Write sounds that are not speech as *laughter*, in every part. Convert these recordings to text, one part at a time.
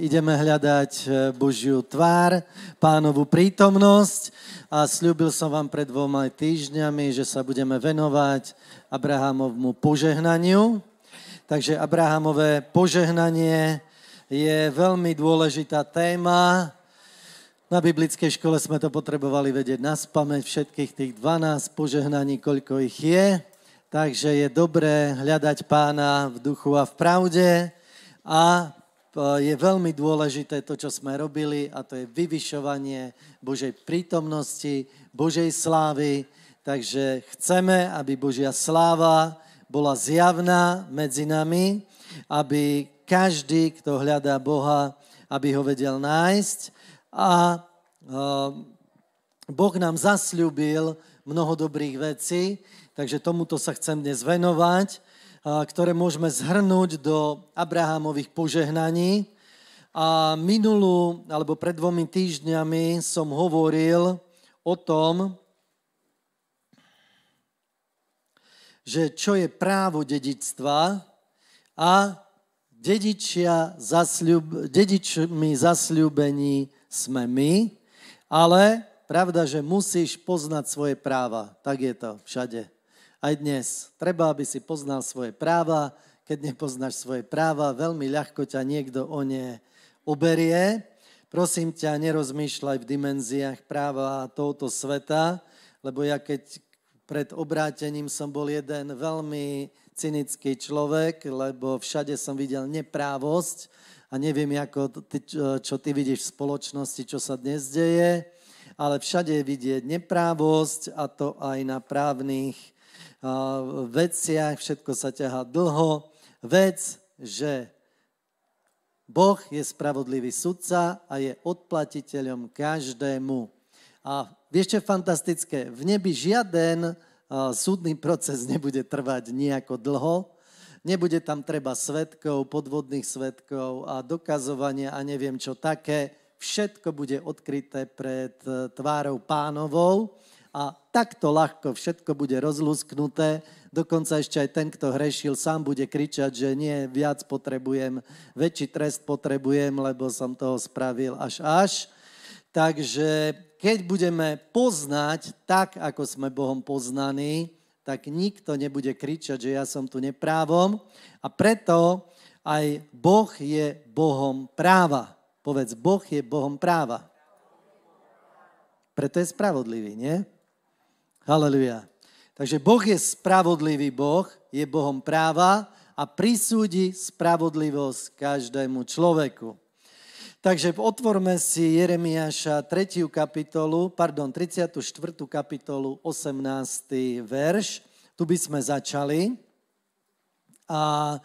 ideme hľadať e, Božiu tvár, pánovú prítomnosť a slúbil som vám pred dvoma týždňami, že sa budeme venovať Abrahamovmu požehnaniu. Takže Abrahamové požehnanie je veľmi dôležitá téma. Na biblickej škole sme to potrebovali vedieť na spameť všetkých tých 12 požehnaní, koľko ich je. Takže je dobré hľadať pána v duchu a v pravde a E, je veľmi dôležité to, čo sme robili a to je vyvyšovanie Božej prítomnosti, Božej slávy. Takže chceme, aby Božia sláva bola zjavná medzi nami, aby každý, kto hľadá Boha, aby ho vedel nájsť. A e, Boh nám zasľúbil mnoho dobrých vecí, takže tomuto sa chcem dnes venovať ktoré môžeme zhrnúť do Abrahamových požehnaní. A minulú, alebo pred dvomi týždňami som hovoril o tom, že čo je právo dedictva a dedičia zasľub, dedičmi zasľúbení sme my, ale pravda, že musíš poznať svoje práva. Tak je to všade aj dnes. Treba, aby si poznal svoje práva. Keď nepoznáš svoje práva, veľmi ľahko ťa niekto o ne uberie. Prosím ťa, nerozmýšľaj v dimenziách práva tohoto sveta, lebo ja keď pred obrátením som bol jeden veľmi cynický človek, lebo všade som videl neprávosť a neviem, ako ty, čo ty vidíš v spoločnosti, čo sa dnes deje, ale všade je vidieť neprávosť a to aj na právnych veciach, všetko sa ťahá dlho. Vec, že Boh je spravodlivý sudca a je odplatiteľom každému. A vieš, čo je fantastické? V nebi žiaden súdny proces *laughs* nebude trvať nejako dlho. Nebude tam treba svetkov, podvodných svetkov a dokazovania a neviem čo také. Všetko bude odkryté pred e, tvárou pánovou a takto ľahko všetko bude rozlúsknuté. Dokonca ešte aj ten, kto hrešil, sám bude kričať, že nie, viac potrebujem, väčší trest potrebujem, lebo som toho spravil až až. Takže keď budeme poznať tak, ako sme Bohom poznaní, tak nikto nebude kričať, že ja som tu neprávom. A preto aj Boh je Bohom práva. Povedz, Boh je Bohom práva. Preto je spravodlivý, nie? Halelujá. Takže Boh je spravodlivý Boh, je Bohom práva a prisúdi spravodlivosť každému človeku. Takže otvorme si Jeremiáša 3. kapitolu, pardon, 34. kapitolu, 18. verš. Tu by sme začali. A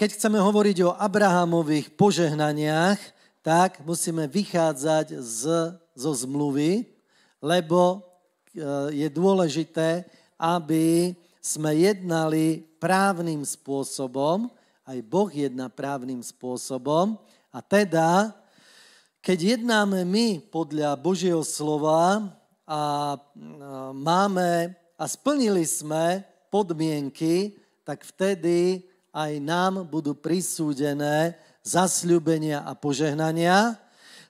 keď chceme hovoriť o Abrahamových požehnaniach, tak musíme vychádzať z, zo zmluvy, lebo Eh, je dôležité, aby sme jednali právnym spôsobom, aj Boh jedná právnym spôsobom, a teda, keď jednáme my podľa Božieho slova a eh, máme a splnili sme podmienky, tak vtedy aj nám budú prisúdené zasľúbenia a požehnania.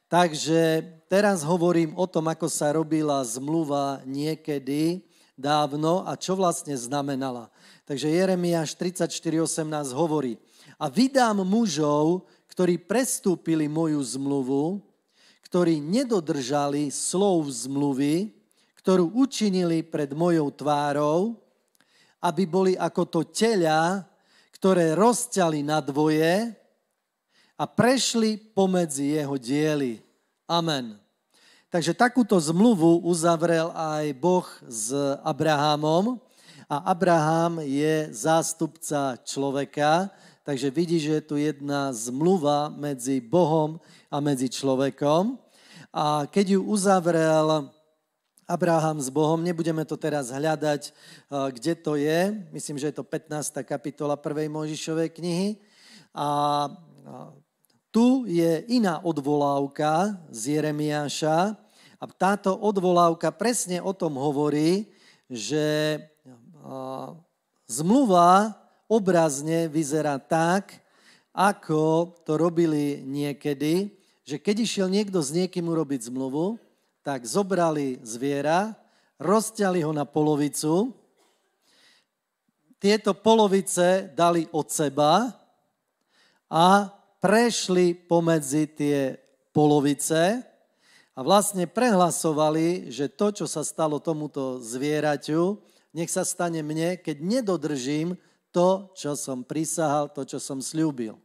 Takže Teraz hovorím o tom, ako sa robila zmluva niekedy dávno a čo vlastne znamenala. Takže Jeremiáš 34.18 hovorí, a vydám mužov, ktorí prestúpili moju zmluvu, ktorí nedodržali slov zmluvy, ktorú učinili pred mojou tvárou, aby boli ako to teľa, ktoré rozťali na dvoje a prešli pomedzi jeho diely. Amen. Takže takúto zmluvu uzavrel aj Boh s Abrahamom a Abraham je zástupca človeka, takže vidí, že je tu jedna zmluva medzi Bohom a medzi človekom. A keď ju uzavrel Abraham s Bohom, nebudeme to teraz hľadať, eh, kde to je, myslím, že je to 15. kapitola 1. Mojžišovej knihy. A eh, tu je iná odvolávka z Jeremiáša, a táto odvolávka presne o tom hovorí, že zmluva obrazne vyzerá tak, ako to robili niekedy, že keď išiel niekto s niekým urobiť zmluvu, tak zobrali zviera, rozťali ho na polovicu, tieto polovice dali od seba a prešli pomedzi tie polovice a vlastne prehlasovali, že to, čo sa stalo tomuto zvieraťu, nech sa stane mne, keď nedodržím to, čo som prisahal, to, čo som slúbil.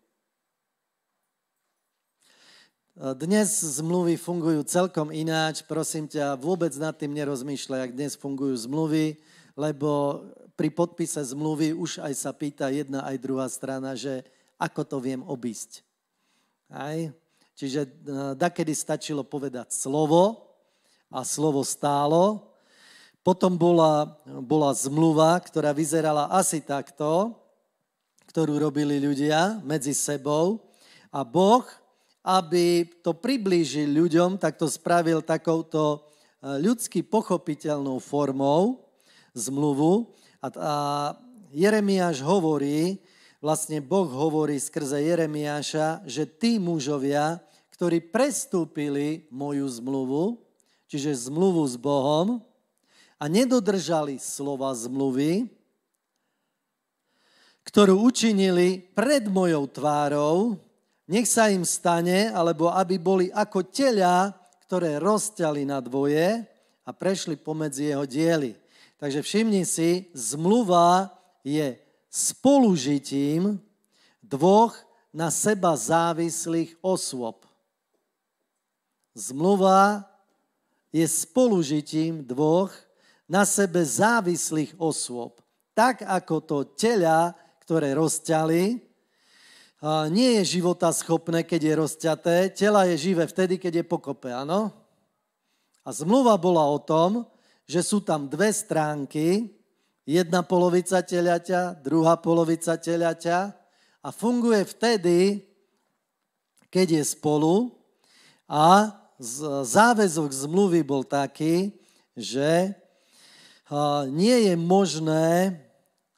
Dnes zmluvy fungujú celkom ináč, prosím ťa, vôbec nad tým nerozmýšľaj, ak dnes fungujú zmluvy, lebo pri podpise zmluvy už aj sa pýta jedna aj druhá strana, že ako to viem obísť. Aj? Čiže eh, dakedy stačilo povedať slovo a slovo stálo. Potom bola, bola zmluva, ktorá vyzerala asi takto, ktorú robili ľudia medzi sebou. A Boh, aby to priblížil ľuďom, tak to spravil takouto eh, ľudsky pochopiteľnou formou zmluvu. A, a Jeremiáš hovorí, vlastne Boh hovorí skrze Jeremiáša, že tí mužovia, ktorí prestúpili moju zmluvu, čiže zmluvu s Bohom, a nedodržali slova zmluvy, ktorú učinili pred mojou tvárou, nech sa im stane, alebo aby boli ako telia, ktoré rozťali na dvoje a prešli pomedzi jeho diely. Takže všimni si, zmluva je spolužitím dvoch na seba závislých osôb. Zmluva je spolužitím dvoch na sebe závislých osôb. Tak ako to tela, ktoré rozťali, nie je života schopné, keď je rozťaté. Tela je živé vtedy, keď je pokope, áno? A zmluva bola o tom, že sú tam dve stránky, jedna polovica telaťa, druhá polovica telaťa a funguje vtedy, keď je spolu a záväzok zmluvy bol taký, že nie je možné,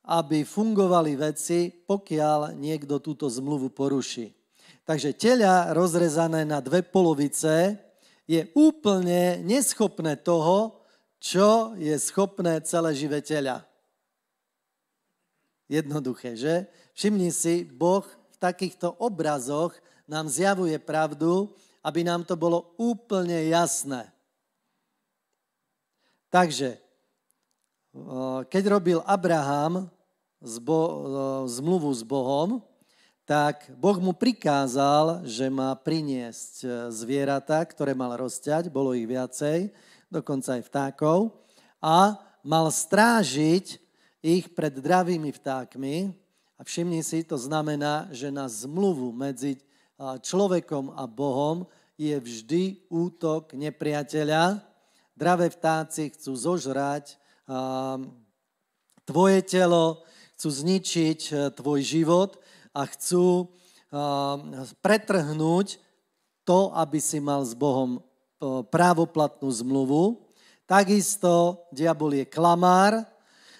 aby fungovali veci, pokiaľ niekto túto zmluvu poruší. Takže tela rozrezané na dve polovice je úplne neschopné toho, čo je schopné celé živé tela. Jednoduché, že? Všimni si, Boh v takýchto obrazoch nám zjavuje pravdu, aby nám to bolo úplne jasné. Takže, eh, keď robil Abraham eh, zmluvu s Bohom, tak Boh mu prikázal, že má priniesť eh, zvieratá, ktoré mal rozťať, bolo ich viacej, dokonca aj vtákov, a mal strážiť ich pred dravými vtákmi. A všimni si, to znamená, že na zmluvu medzi človekom a Bohom, je vždy útok nepriateľa. Dravé vtáci chcú zožrať tvoje telo, chcú zničiť e, tvoj život a chcú pretrhnúť to, aby si mal s Bohom e, právoplatnú zmluvu. Takisto diabol je klamár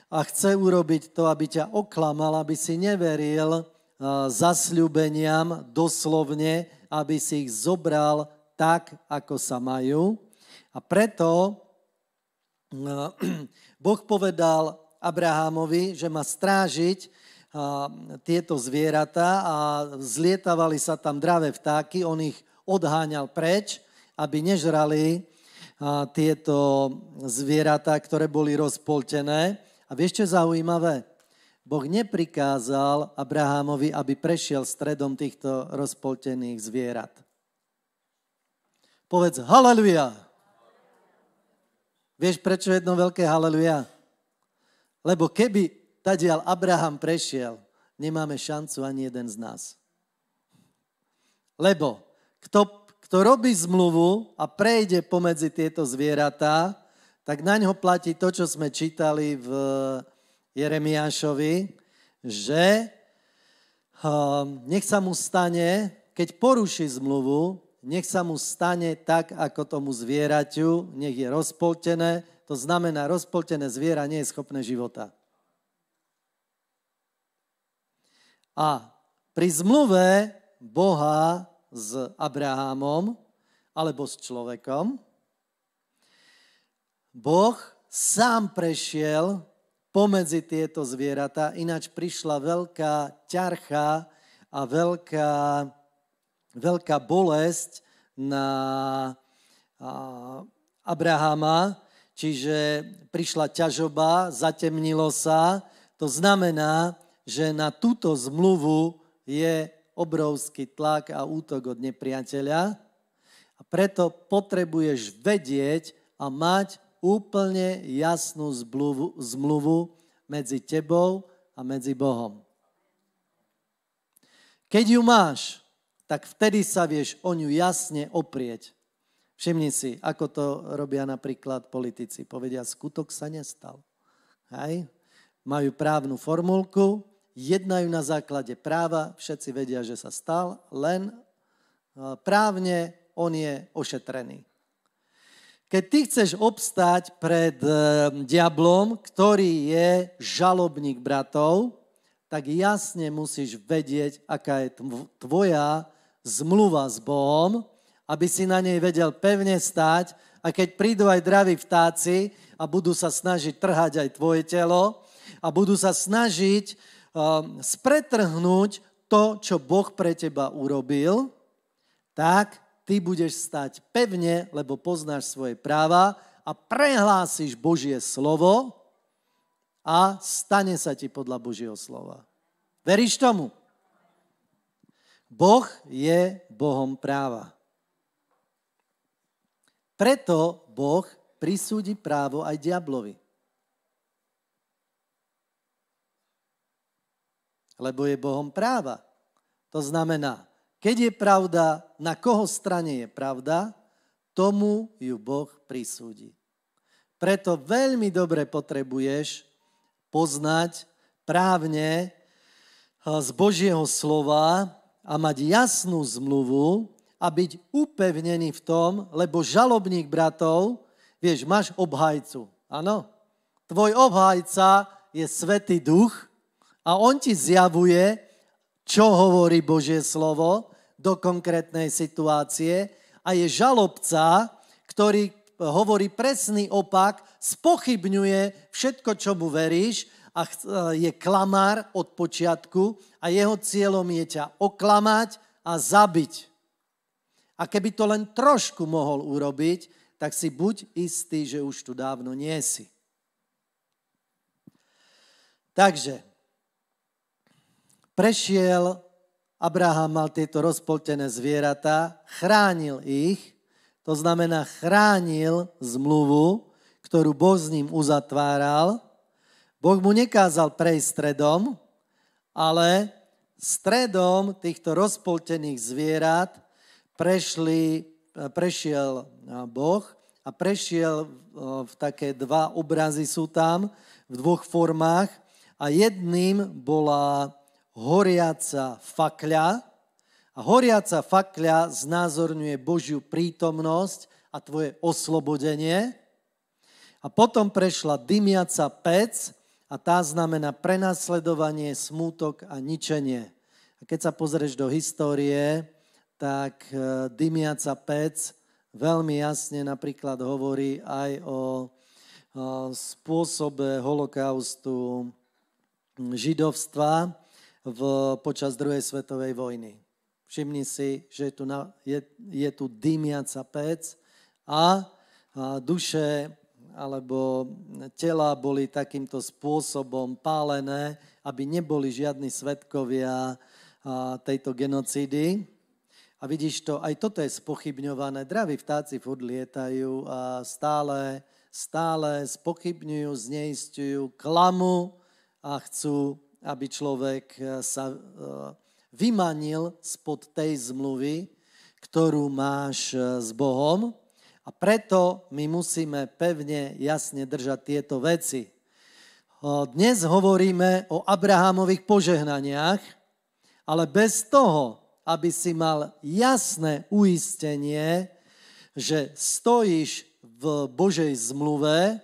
a chce urobiť to, aby ťa oklamal, aby si neveril zasľúbeniam doslovne, aby si ich zobral tak, ako sa majú. A preto *clears throat* Boh povedal Abrahamovi, že má strážiť tieto zvieratá a zlietavali sa tam dravé vtáky, on ich odháňal preč, aby nežrali tieto zvieratá, ktoré boli rozpoltené. A vieš, čo je zaujímavé? Boh neprikázal Abrahámovi, aby prešiel stredom týchto rozpoltených zvierat. Povedz haleluja. Vieš, prečo jedno veľké haleluja? Lebo keby tadial Abraham prešiel, nemáme šancu ani jeden z nás. Lebo kto, kto robí zmluvu a prejde pomedzi tieto zvieratá, tak na ňo platí to, čo sme čítali v Jeremiášovi, že hm, nech sa mu stane, keď poruší zmluvu, nech sa mu stane tak, ako tomu zvieraťu, nech je rozpoltené. To znamená, rozpoltené zviera nie je schopné života. A pri zmluve Boha s Abrahámom alebo s človekom, Boh sám prešiel pomedzi tieto zvieratá, ináč prišla veľká ťarcha a veľká, veľká bolesť na Abrahama, čiže prišla ťažoba, zatemnilo sa. To znamená, že na túto zmluvu je obrovský tlak a útok od nepriateľa. A preto potrebuješ vedieť a mať úplne jasnú zmluvu, zmluvu medzi tebou a medzi Bohom. Keď ju máš, tak vtedy sa vieš o ňu jasne oprieť. Všimni si, ako to robia napríklad politici. Povedia, skutok sa nestal. Hej? Majú právnu formulku, jednajú na základe práva, všetci vedia, že sa stal, len e, právne on je ošetrený. Keď ty chceš obstať pred eh, diablom, ktorý je žalobník bratov, tak jasne musíš vedieť, aká je tvoja zmluva s Bohom, aby si na nej vedel pevne stať a keď prídu aj draví vtáci a budú sa snažiť trhať aj tvoje telo a budú sa snažiť eh, spretrhnúť to, čo Boh pre teba urobil, tak ty budeš stať pevne, lebo poznáš svoje práva a prehlásiš Božie slovo a stane sa ti podľa Božieho slova. Veríš tomu? Boh je Bohom práva. Preto Boh prisúdi právo aj diablovi. Lebo je Bohom práva. To znamená, keď je pravda, na koho strane je pravda, tomu ju Boh prisúdi. Preto veľmi dobre potrebuješ poznať právne eh, z Božieho slova a mať jasnú zmluvu a byť upevnený v tom, lebo žalobník bratov, vieš, máš obhajcu. Áno? Tvoj obhajca je Svetý Duch a on ti zjavuje, čo hovorí Božie slovo do konkrétnej situácie a je žalobca, ktorý hovorí presný opak, spochybňuje všetko, čo mu veríš a je klamár od počiatku a jeho cieľom je ťa oklamať a zabiť. A keby to len trošku mohol urobiť, tak si buď istý, že už tu dávno nie si. Takže prešiel, Abraham mal tieto rozpoltené zvieratá, chránil ich, to znamená chránil zmluvu, ktorú Boh s ním uzatváral. Boh mu nekázal prejsť stredom, ale stredom týchto rozpoltených zvierat prešli, prešiel Boh a prešiel v také dva obrazy sú tam, v dvoch formách a jedným bola horiaca fakľa. A horiaca fakľa znázorňuje Božiu prítomnosť a tvoje oslobodenie. A potom prešla dymiaca pec a tá znamená prenasledovanie, smútok a ničenie. A keď sa pozrieš do histórie, tak e, dymiaca pec veľmi jasne napríklad hovorí aj o spôsobe holokaustu židovstva v, počas druhej svetovej vojny. Všimni si, že je tu, na, je, je tu dymiaca pec a, a duše alebo tela boli takýmto spôsobom pálené, aby neboli žiadni svetkovia tejto genocídy. A vidíš to, aj toto je spochybňované. Draví vtáci furt lietajú a stále, stále spochybňujú, zneistujú klamu a chcú aby človek e, sa e, vymanil spod tej zmluvy, ktorú máš e, s Bohom. A preto my musíme pevne, jasne držať tieto veci. Dnes hovoríme o Abrahamových požehnaniach, ale bez toho, aby si mal jasné uistenie, že stojíš v Božej zmluve,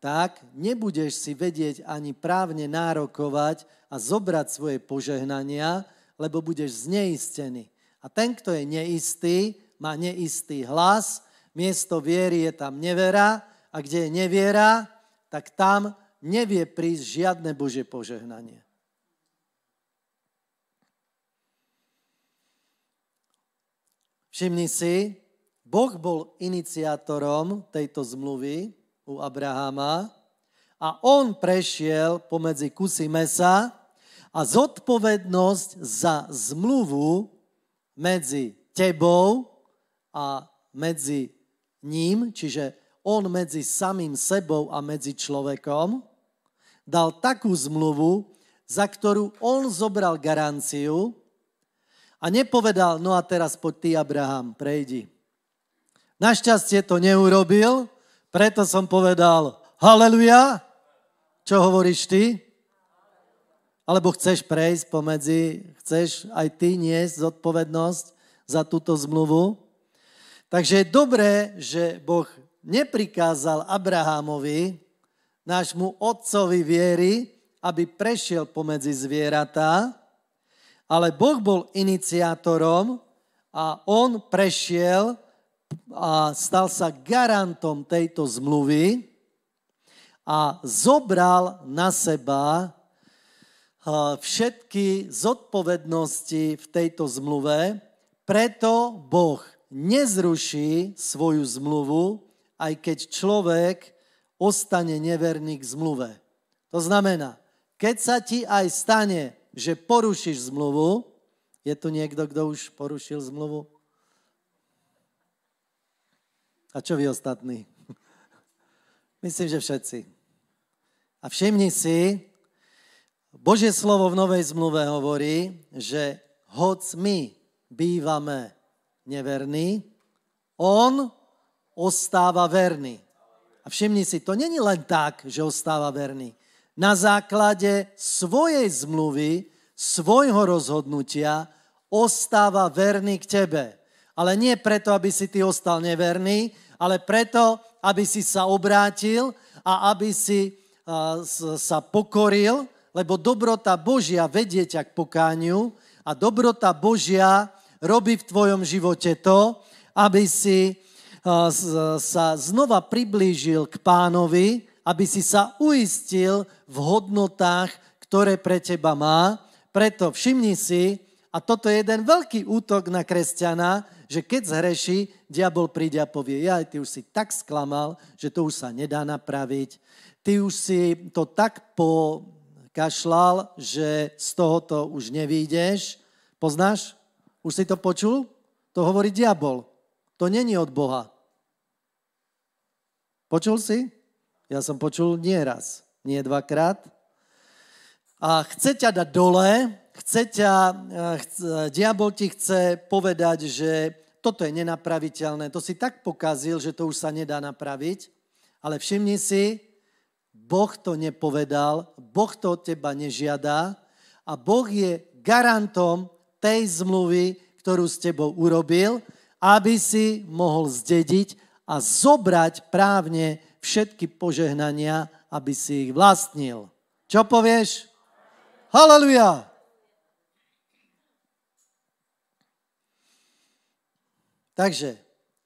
tak nebudeš si vedieť ani právne nárokovať a zobrať svoje požehnania, lebo budeš zneistený. A ten, kto je neistý, má neistý hlas, miesto viery je tam nevera a kde je neviera, tak tam nevie prísť žiadne Bože požehnanie. Všimni si, Boh bol iniciátorom tejto zmluvy u Abraháma a on prešiel pomedzi kusy mesa a zodpovednosť za zmluvu medzi tebou a medzi ním, čiže on medzi samým sebou a medzi človekom, dal takú zmluvu, za ktorú on zobral garanciu a nepovedal, no a teraz poď ty, Abraham, prejdi. Našťastie to neurobil, preto som povedal, haleluja, čo hovoríš ty? Alebo chceš prejsť pomedzi, chceš aj ty niesť zodpovednosť za túto zmluvu. Takže je dobré, že Boh neprikázal Abrahámovi, nášmu otcovi viery, aby prešiel pomedzi zvieratá, ale Boh bol iniciátorom a on prešiel a stal sa garantom tejto zmluvy a zobral na seba všetky zodpovednosti v tejto zmluve, preto Boh nezruší svoju zmluvu, aj keď človek ostane neverný k zmluve. To znamená, keď sa ti aj stane, že porušíš zmluvu, je tu niekto, kto už porušil zmluvu? A čo vy ostatní? *laughs* Myslím, že všetci. A všimni si, Božie slovo v Novej zmluve hovorí, že hoc my bývame neverní, on ostáva verný. A všimni si, to není len tak, že ostáva verný. Na základe svojej zmluvy, svojho rozhodnutia ostáva verný k tebe. Ale nie preto, aby si ty ostal neverný, ale preto, aby si sa obrátil a aby si sa pokoril lebo dobrota Božia vedie ťa k pokániu a dobrota Božia robí v tvojom živote to, aby si eh, sa znova priblížil k pánovi, aby si sa uistil v hodnotách, ktoré pre teba má. Preto všimni si, a toto je jeden veľký útok na kresťana, že keď zhreší, diabol príde a povie, ja, ty už si tak sklamal, že to už sa nedá napraviť. Ty už si to tak po, kašlal, že z tohoto už nevídeš. Poznáš? Už si to počul? To hovorí diabol. To není od Boha. Počul si? Ja som počul raz, nie dvakrát. A chce ťa dať dole, chce ťa, eh, chce, diabol ti chce povedať, že toto je nenapraviteľné, to si tak pokazil, že to už sa nedá napraviť, ale všimni si, Boh to nepovedal, Boh to od teba nežiada a Boh je garantom tej zmluvy, ktorú s tebou urobil, aby si mohol zdediť a zobrať právne všetky požehnania, aby si ich vlastnil. Čo povieš? Haleluja! Takže,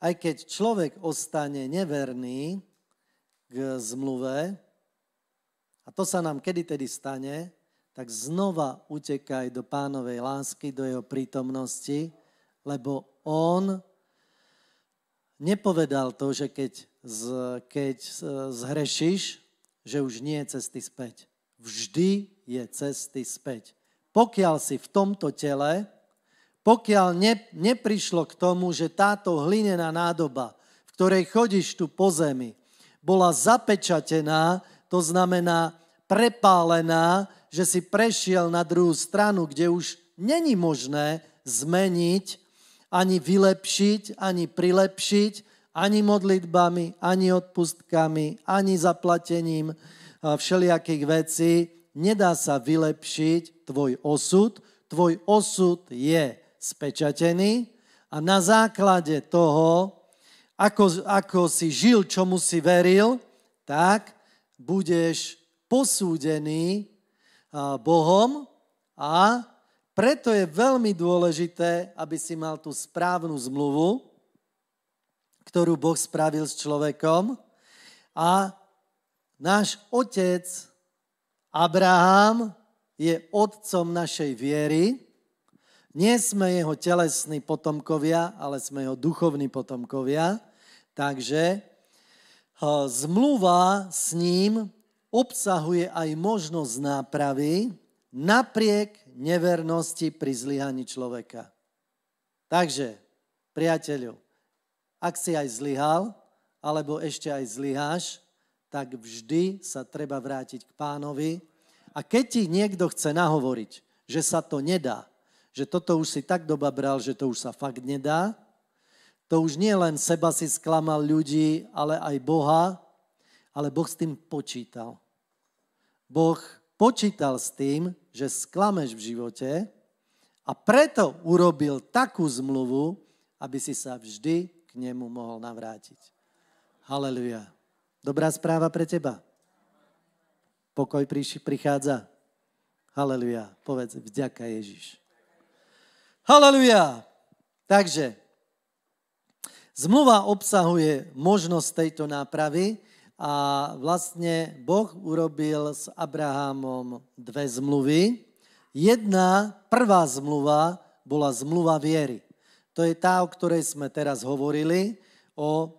aj keď človek ostane neverný k zmluve, a to sa nám kedy tedy stane, tak znova utekaj do pánovej lásky, do jeho prítomnosti, lebo on nepovedal to, že keď, z, keď zhrešiš, že už nie je cesty späť. Vždy je cesty späť. Pokiaľ si v tomto tele, pokiaľ ne, neprišlo k tomu, že táto hlinená nádoba, v ktorej chodíš tu po zemi, bola zapečatená to znamená prepálená, že si prešiel na druhú stranu, kde už není možné zmeniť, ani vylepšiť, ani prilepšiť, ani modlitbami, ani odpustkami, ani zaplatením e, všelijakých vecí. Nedá sa vylepšiť tvoj osud. Tvoj osud je spečatený a na základe toho, ako, ako si žil, čomu si veril, tak budeš posúdený Bohom a preto je veľmi dôležité, aby si mal tú správnu zmluvu, ktorú Boh spravil s človekom. A náš otec Abraham je otcom našej viery. Nie sme jeho telesní potomkovia, ale sme jeho duchovní potomkovia. Takže zmluva s ním obsahuje aj možnosť nápravy napriek nevernosti pri zlyhaní človeka. Takže, priateľu, ak si aj zlyhal, alebo ešte aj zlyháš, tak vždy sa treba vrátiť k pánovi. A keď ti niekto chce nahovoriť, že sa to nedá, že toto už si tak doba bral, že to už sa fakt nedá, to už nie len seba si sklamal ľudí, ale aj Boha, ale Boh s tým počítal. Boh počítal s tým, že sklameš v živote a preto urobil takú zmluvu, aby si sa vždy k nemu mohol navrátiť. Haleluja. Dobrá správa pre teba. Pokoj prichádza. Haleluja. Povedz, vďaka Ježiš. Haleluja. Takže, Zmluva obsahuje možnosť tejto nápravy a vlastne Boh urobil s Abrahamom dve zmluvy. Jedna, prvá zmluva bola zmluva viery. To je tá, o ktorej sme teraz hovorili, o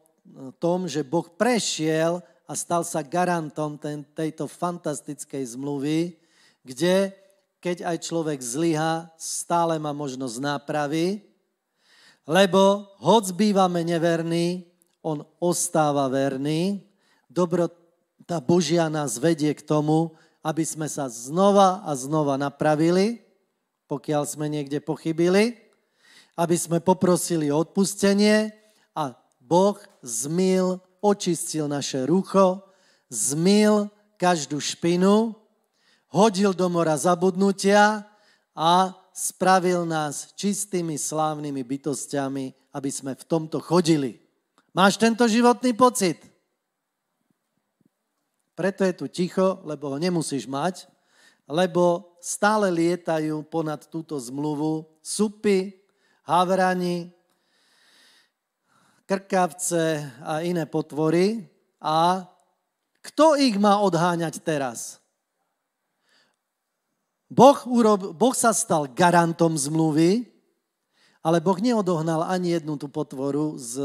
tom, že Boh prešiel a stal sa garantom tejto fantastickej zmluvy, kde keď aj človek zlyha, stále má možnosť nápravy lebo hoc bývame neverní, on ostáva verný. Dobrota Božia nás vedie k tomu, aby sme sa znova a znova napravili, pokiaľ sme niekde pochybili, aby sme poprosili o odpustenie a Boh zmil, očistil naše rucho, zmil každú špinu, hodil do mora zabudnutia a spravil nás čistými slávnymi bytostiami, aby sme v tomto chodili. Máš tento životný pocit? Preto je tu ticho, lebo ho nemusíš mať, lebo stále lietajú ponad túto zmluvu supy, havrani, krkavce a iné potvory. A kto ich má odháňať teraz? Boh, urob, boh sa stal garantom zmluvy, ale Boh neodohnal ani jednu tú potvoru z,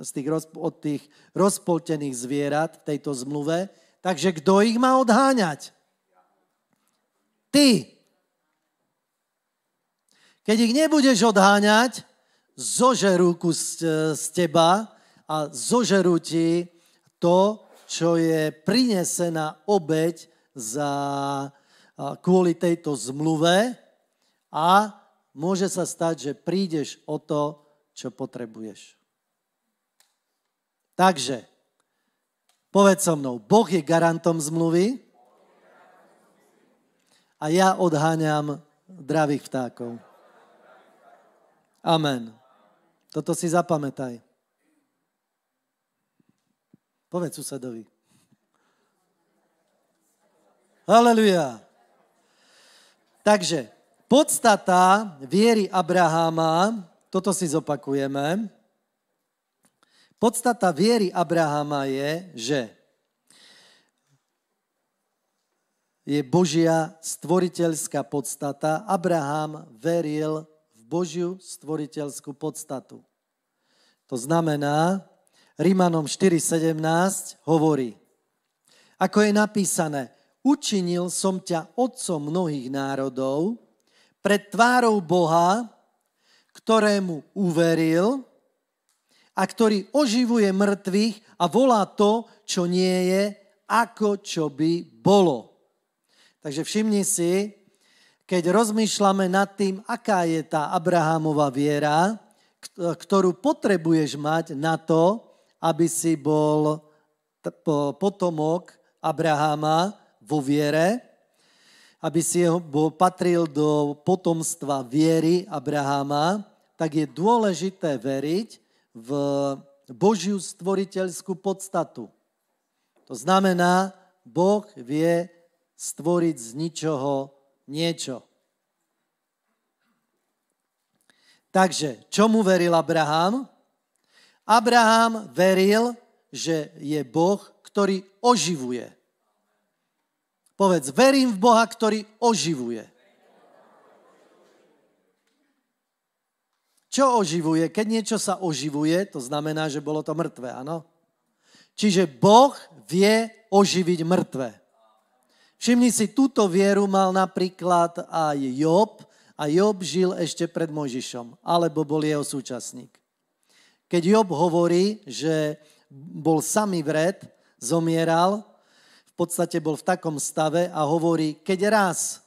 z tých, od tých rozpoltených zvierat v tejto zmluve. Takže kto ich má odháňať? Ty. Keď ich nebudeš odháňať, zožerú kus z teba a zožerú ti to, čo je prinesená obeď za kvôli tejto zmluve a môže sa stať, že prídeš o to, čo potrebuješ. Takže, povedz so mnou, Boh je garantom zmluvy a ja odháňam dravých vtákov. Amen. Toto si zapamätaj. Povedz susedovi. Hallelujah. Takže podstata viery Abraháma, toto si zopakujeme, podstata viery Abraháma je, že je Božia stvoriteľská podstata. Abraham veril v Božiu stvoriteľskú podstatu. To znamená, Rímanom 4.17 hovorí, ako je napísané, učinil som ťa otcom mnohých národov, pred tvárou Boha, ktorému uveril a ktorý oživuje mŕtvych a volá to, čo nie je, ako čo by bolo. Takže všimni si, keď rozmýšľame nad tým, aká je tá Abrahámova viera, ktorú potrebuješ mať na to, aby si bol potomok Abraháma, vo viere, aby si jeho, patril do potomstva viery Abraháma, tak je dôležité veriť v Božiu stvoriteľskú podstatu. To znamená, Boh vie stvoriť z ničoho niečo. Takže, čomu veril Abraham? Abraham veril, že je Boh, ktorý oživuje. Povedz, verím v Boha, ktorý oživuje. Čo oživuje? Keď niečo sa oživuje, to znamená, že bolo to mŕtve, áno? Čiže Boh vie oživiť mŕtve. Všimni si, túto vieru mal napríklad aj Job a Job žil ešte pred Mojžišom, alebo bol jeho súčasník. Keď Job hovorí, že bol samý vred, zomieral, podstate bol v takom stave a hovorí, keď raz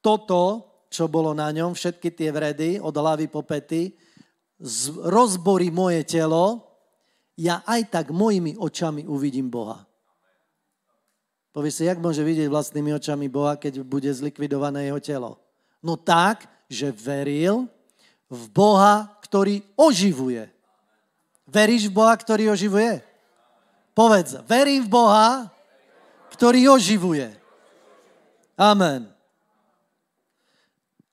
toto, čo bolo na ňom, všetky tie vredy od hlavy po pety, rozborí moje telo, ja aj tak mojimi očami uvidím Boha. Povieš si, jak môže vidieť vlastnými očami Boha, keď bude zlikvidované jeho telo? No tak, že veril v Boha, ktorý oživuje. Veríš v Boha, ktorý oživuje? Povedz, verím v Boha, ktorý oživuje. Amen.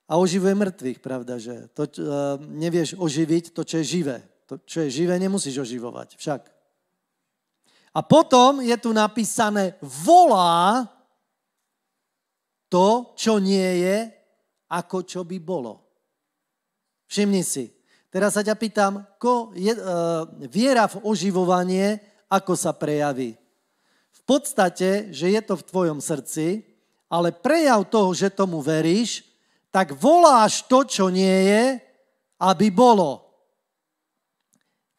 A oživuje mŕtvych, pravda, že to, uh, nevieš oživiť to, čo je živé. To, čo je živé, nemusíš oživovať však. A potom je tu napísané, volá to, čo nie je, ako čo by bolo. Všimni si. Teraz sa ťa pýtam, ko je, uh, viera v oživovanie, ako sa prejaví? podstate, že je to v tvojom srdci, ale prejav toho, že tomu veríš, tak voláš to, čo nie je, aby bolo.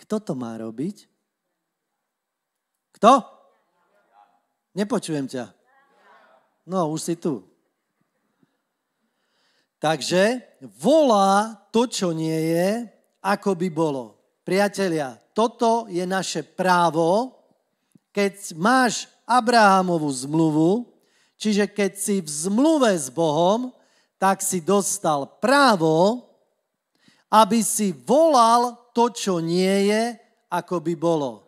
Kto to má robiť? Kto? Nepočujem ťa. No, už si tu. Takže volá to, čo nie je, ako by bolo. Priatelia, toto je naše právo, keď máš Abrahamovú zmluvu, čiže keď si v zmluve s Bohom, tak si dostal právo, aby si volal to, čo nie je, ako by bolo.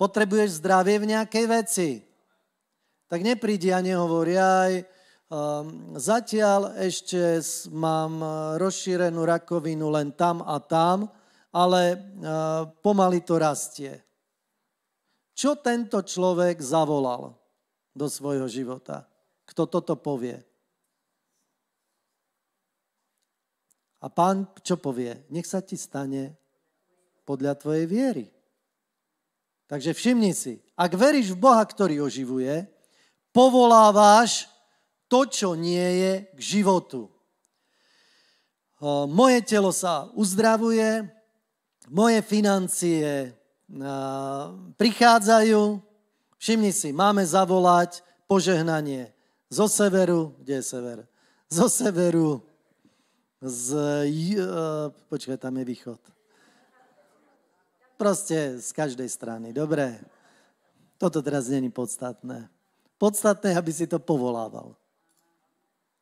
Potrebuješ zdravie v nejakej veci. Tak neprídi a nehovorí aj, um, zatiaľ ešte mám e, rozšírenú rakovinu len tam a tam, ale uh, pomaly to rastie. Čo tento človek zavolal do svojho života? Kto toto povie? A pán čo povie? Nech sa ti stane podľa tvojej viery. Takže všimni si, ak veríš v Boha, ktorý oživuje, povolávaš to, čo nie je k životu. Moje telo sa uzdravuje, moje financie prichádzajú, všimni si, máme zavolať požehnanie zo severu, kde je sever? Zo severu, z, e, počkaj, tam je východ. Proste z každej strany, dobre. Toto teraz není podstatné. Podstatné aby si to povolával.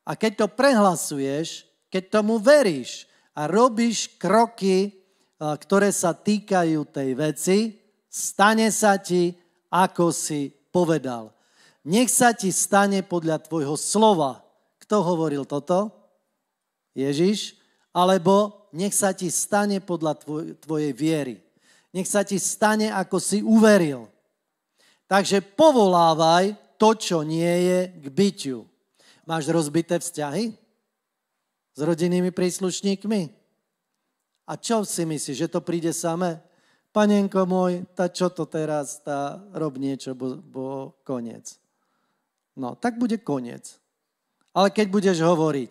A keď to prehlasuješ, keď tomu veríš a robíš kroky E, ktoré sa týkajú tej veci, stane sa ti, ako si povedal. Nech sa ti stane podľa tvojho slova. Kto hovoril toto? Ježiš. Alebo nech sa ti stane podľa tvoj, tvojej viery. Nech sa ti stane, ako si uveril. Takže povolávaj to, čo nie je k bytiu. Máš rozbité vzťahy s rodinnými príslušníkmi? A čo si myslíš, že to príde samé? Panenko môj, tá čo to teraz, tá rob niečo, bo, bo koniec. No, tak bude koniec. Ale keď budeš hovoriť,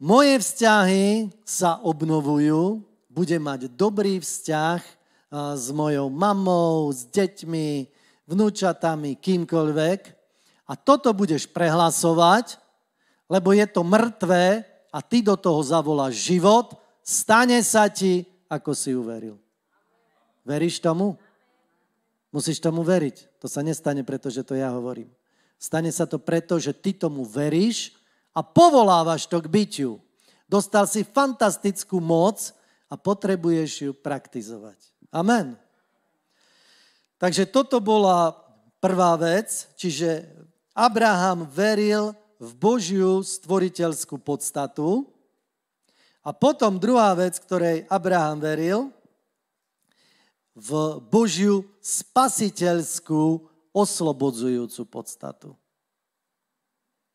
moje vzťahy sa obnovujú, budem mať dobrý vzťah e, s mojou mamou, s deťmi, vnúčatami, kýmkoľvek. A toto budeš prehlasovať, lebo je to mŕtvé a ty do toho zavoláš život stane sa ti, ako si uveril. Veríš tomu? Musíš tomu veriť. To sa nestane, pretože to ja hovorím. Stane sa to preto, že ty tomu veríš a povolávaš to k bytiu. Dostal si fantastickú moc a potrebuješ ju praktizovať. Amen. Takže toto bola prvá vec, čiže Abraham veril v Božiu stvoriteľskú podstatu, a potom druhá vec, ktorej Abraham veril, v Božiu spasiteľskú oslobodzujúcu podstatu.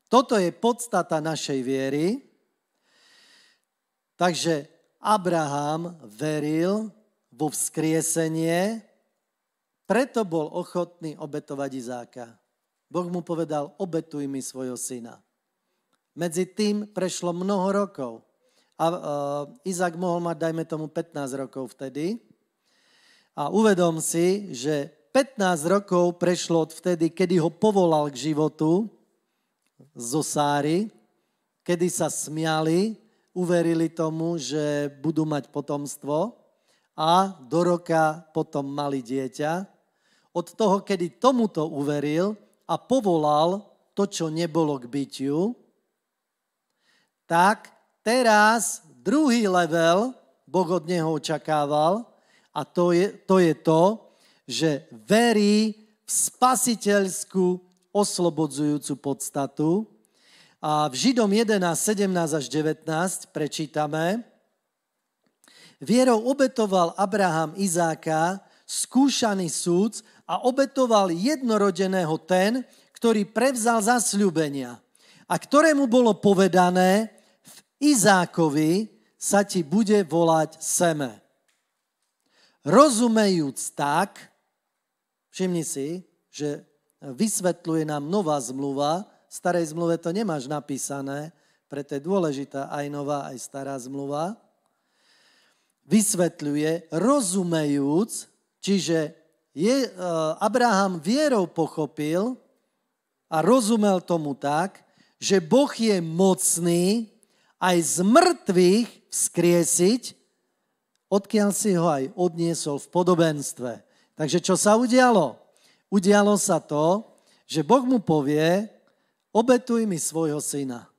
Toto je podstata našej viery. Takže Abraham veril vo vzkriesenie, preto bol ochotný obetovať Izáka. Boh mu povedal, obetuj mi svojho syna. Medzi tým prešlo mnoho rokov. A uh, Izak mohol mať, dajme tomu, 15 rokov vtedy. A uvedom si, že 15 rokov prešlo od vtedy, kedy ho povolal k životu zo Sáry, kedy sa smiali, uverili tomu, že budú mať potomstvo a do roka potom mali dieťa. Od toho, kedy tomuto uveril a povolal to, čo nebolo k bytiu, tak teraz druhý level Boh od neho očakával a to je to, je to že verí v spasiteľskú oslobodzujúcu podstatu. A v Židom 11, 17 až 19 prečítame, Vierou obetoval Abraham Izáka, skúšaný súd a obetoval jednorodeného ten, ktorý prevzal zasľúbenia a ktorému bolo povedané, Izákovi sa ti bude volať Seme. Rozumejúc tak, všimni si, že vysvetľuje nám nová zmluva, v starej zmluve to nemáš napísané, preto je dôležitá aj nová, aj stará zmluva, vysvetľuje rozumejúc, čiže je, e, Abraham vierou pochopil a rozumel tomu tak, že Boh je mocný aj z mŕtvych vzkriesiť, odkiaľ si ho aj odniesol v podobenstve. Takže čo sa udialo? Udialo sa to, že Boh mu povie, obetuj mi svojho syna.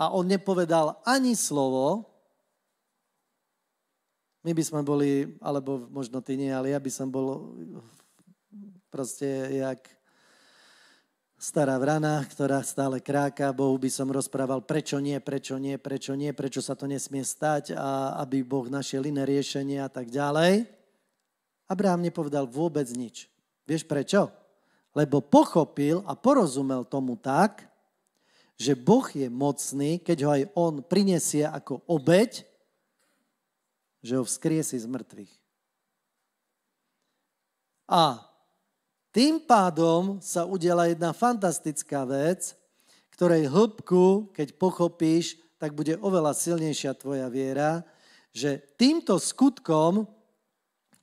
A on nepovedal ani slovo, my by sme boli, alebo možno ty nie, ale ja by som bol proste jak stará vrana, ktorá stále kráka. Bohu by som rozprával, prečo nie, prečo nie, prečo nie, prečo sa to nesmie stať a aby Boh našiel iné riešenie a tak ďalej. Abraham nepovedal vôbec nič. Vieš prečo? Lebo pochopil a porozumel tomu tak, že Boh je mocný, keď ho aj on prinesie ako obeď, že ho vzkriesí z mŕtvych. A tým pádom sa udela jedna fantastická vec, ktorej hĺbku, keď pochopíš, tak bude oveľa silnejšia tvoja viera, že týmto skutkom,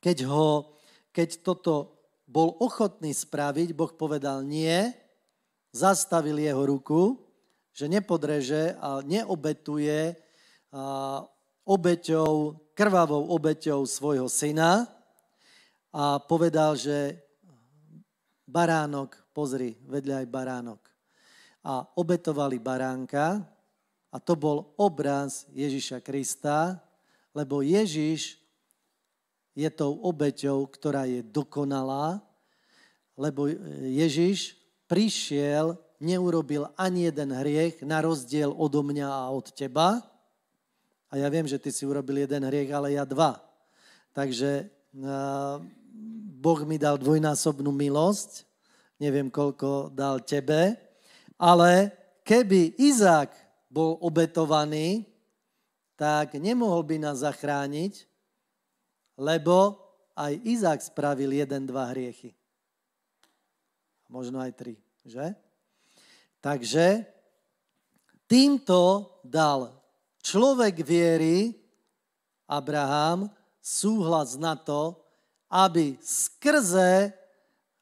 keď, ho, keď toto bol ochotný spraviť, Boh povedal nie, zastavil jeho ruku, že nepodreže a neobetuje a obeťou, krvavou obeťou svojho syna a povedal, že baránok, pozri, vedľa aj baránok. A obetovali baránka a to bol obraz Ježiša Krista, lebo Ježiš je tou obeťou, ktorá je dokonalá, lebo Ježiš prišiel, neurobil ani jeden hriech, na rozdiel odo mňa a od teba. A ja viem, že ty si urobil jeden hriech, ale ja dva. Takže eh, Boh mi dal dvojnásobnú milosť, neviem koľko dal tebe, ale keby Izák bol obetovaný, tak nemohol by nás zachrániť, lebo aj Izák spravil jeden, dva hriechy. Možno aj tri, že? Takže týmto dal človek viery, Abraham, súhlas na to, aby skrze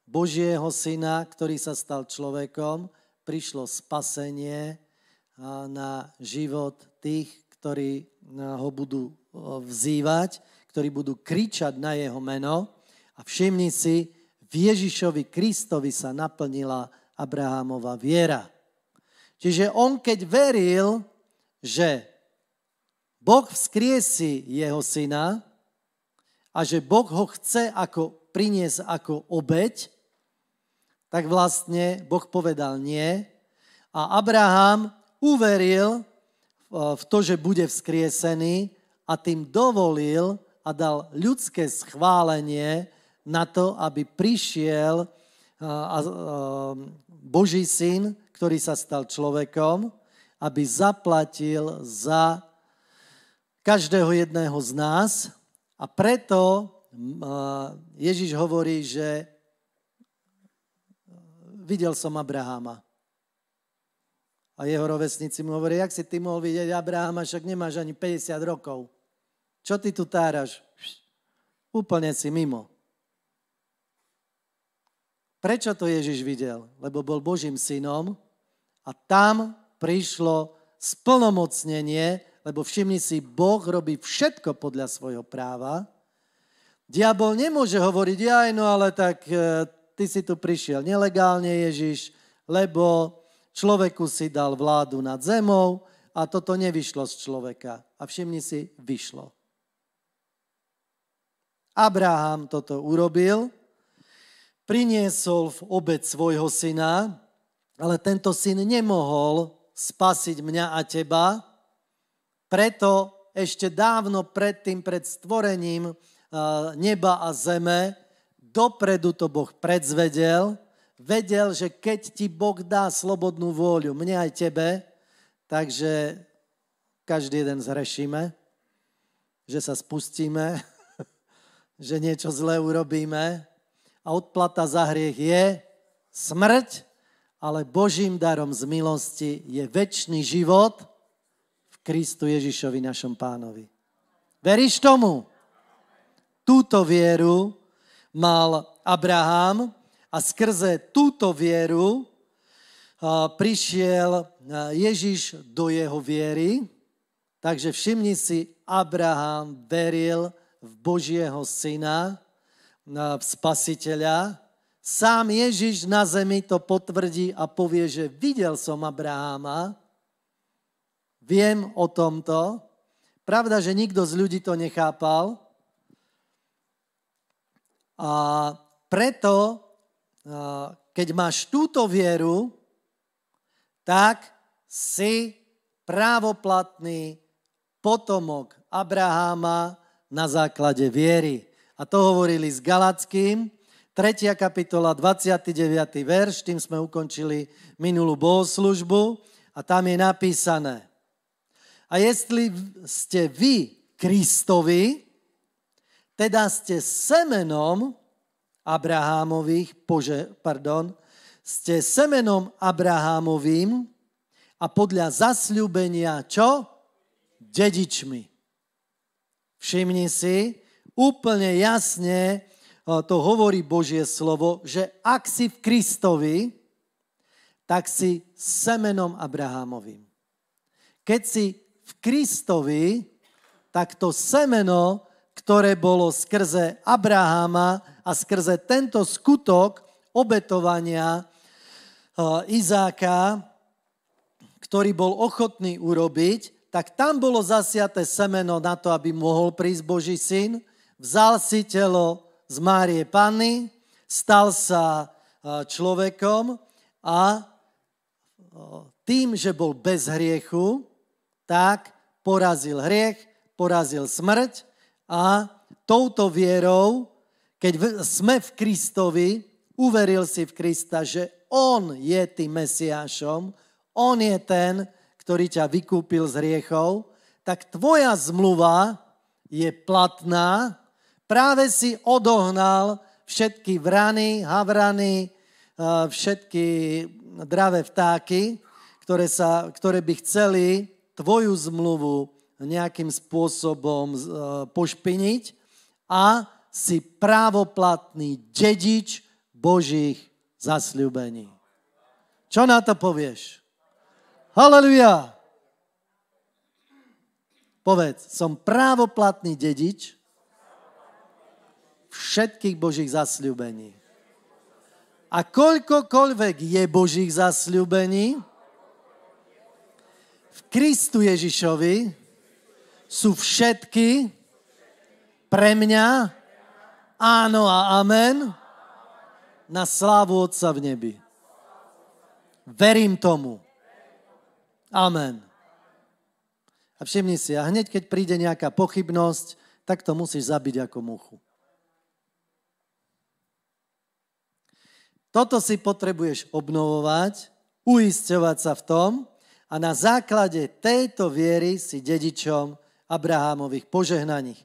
Božieho syna, ktorý sa stal človekom, prišlo spasenie na život tých, ktorí ho budú vzývať, ktorí budú kričať na jeho meno. A všimni si, v Ježišovi Kristovi sa naplnila Abrahámova viera. Čiže on keď veril, že Boh vzkriesi jeho syna, a že Boh ho chce ako priniesť ako obeď, tak vlastne Boh povedal nie. A Abraham uveril e, v to, že bude vzkriesený a tým dovolil a dal ľudské schválenie na to, aby prišiel e, e, Boží syn, ktorý sa stal človekom, aby zaplatil za každého jedného z nás a preto Ježiš hovorí, že e, videl som Abraháma. A jeho rovesníci mu hovorí, jak si ty mohol vidieť Abraháma, však nemáš ani 50 rokov. Čo ty tu táraš? Úplne si mimo. Prečo to Ježiš videl? Lebo bol Božím synom a tam prišlo splnomocnenie lebo všimni si, Boh robí všetko podľa svojho práva. Diabol nemôže hovoriť, aj no ale tak e, ty si tu prišiel nelegálne, Ježiš, lebo človeku si dal vládu nad zemou a toto nevyšlo z človeka. A všimni si, vyšlo. Abraham toto urobil, priniesol v obec svojho syna, ale tento syn nemohol spasiť mňa a teba, preto ešte dávno predtým, pred stvorením eh, neba a zeme, dopredu to Boh predzvedel, vedel, že keď ti Boh dá slobodnú vôľu, mne aj tebe, takže každý jeden zhrešíme, že sa spustíme, *laughs* že niečo zlé urobíme a odplata za hriech je smrť, ale Božím darom z milosti je väčší život, Kristu Ježišovi, našom pánovi. Veríš tomu? Túto vieru mal Abraham a skrze túto vieru prišiel Ježiš do jeho viery. Takže všimni si, Abraham veril v Božieho syna, v spasiteľa. Sám Ježiš na zemi to potvrdí a povie, že videl som Abraháma, Viem o tomto. Pravda, že nikto z ľudí to nechápal. A preto, keď máš túto vieru, tak si právoplatný potomok Abraháma na základe viery. A to hovorili s Galackým, 3. kapitola, 29. verš, tým sme ukončili minulú bohoslužbu a tam je napísané. A jestli ste vy Kristovi, teda ste semenom Abrahámových, pože, pardon, ste semenom Abrahámovým a podľa zasľúbenia čo? Dedičmi. Všimni si, úplne jasne to hovorí Božie slovo, že ak si v Kristovi, tak si semenom Abrahámovým. Keď si v Kristovi, tak to semeno, ktoré bolo skrze Abraháma a skrze tento skutok obetovania eh, Izáka, ktorý bol ochotný urobiť, tak tam bolo zasiaté semeno na to, aby mohol prísť Boží syn. Vzal si telo z Márie Panny, stal sa eh, človekom a eh, tým, že bol bez hriechu, tak porazil hriech, porazil smrť a touto vierou, keď sme v Kristovi, uveril si v Krista, že On je tým Mesiášom, On je ten, ktorý ťa vykúpil z hriechov, tak tvoja zmluva je platná, práve si odohnal všetky vrany, havrany, eh, všetky dravé vtáky, ktoré, sa, ktoré by chceli tvoju zmluvu nejakým spôsobom e, pošpiniť a si právoplatný dedič Božích zasľúbení. Čo na to povieš? Haleluja! Povedz, som právoplatný dedič všetkých Božích zasľúbení. A koľkokoľvek je Božích zasľúbení, v Kristu Ježišovi sú všetky pre mňa áno a amen na slávu Otca v nebi. Verím tomu. Amen. A všimni si, a hneď keď príde nejaká pochybnosť, tak to musíš zabiť ako muchu. Toto si potrebuješ obnovovať, uisťovať sa v tom, a na základe tejto viery si dedičom Abrahámových požehnaní.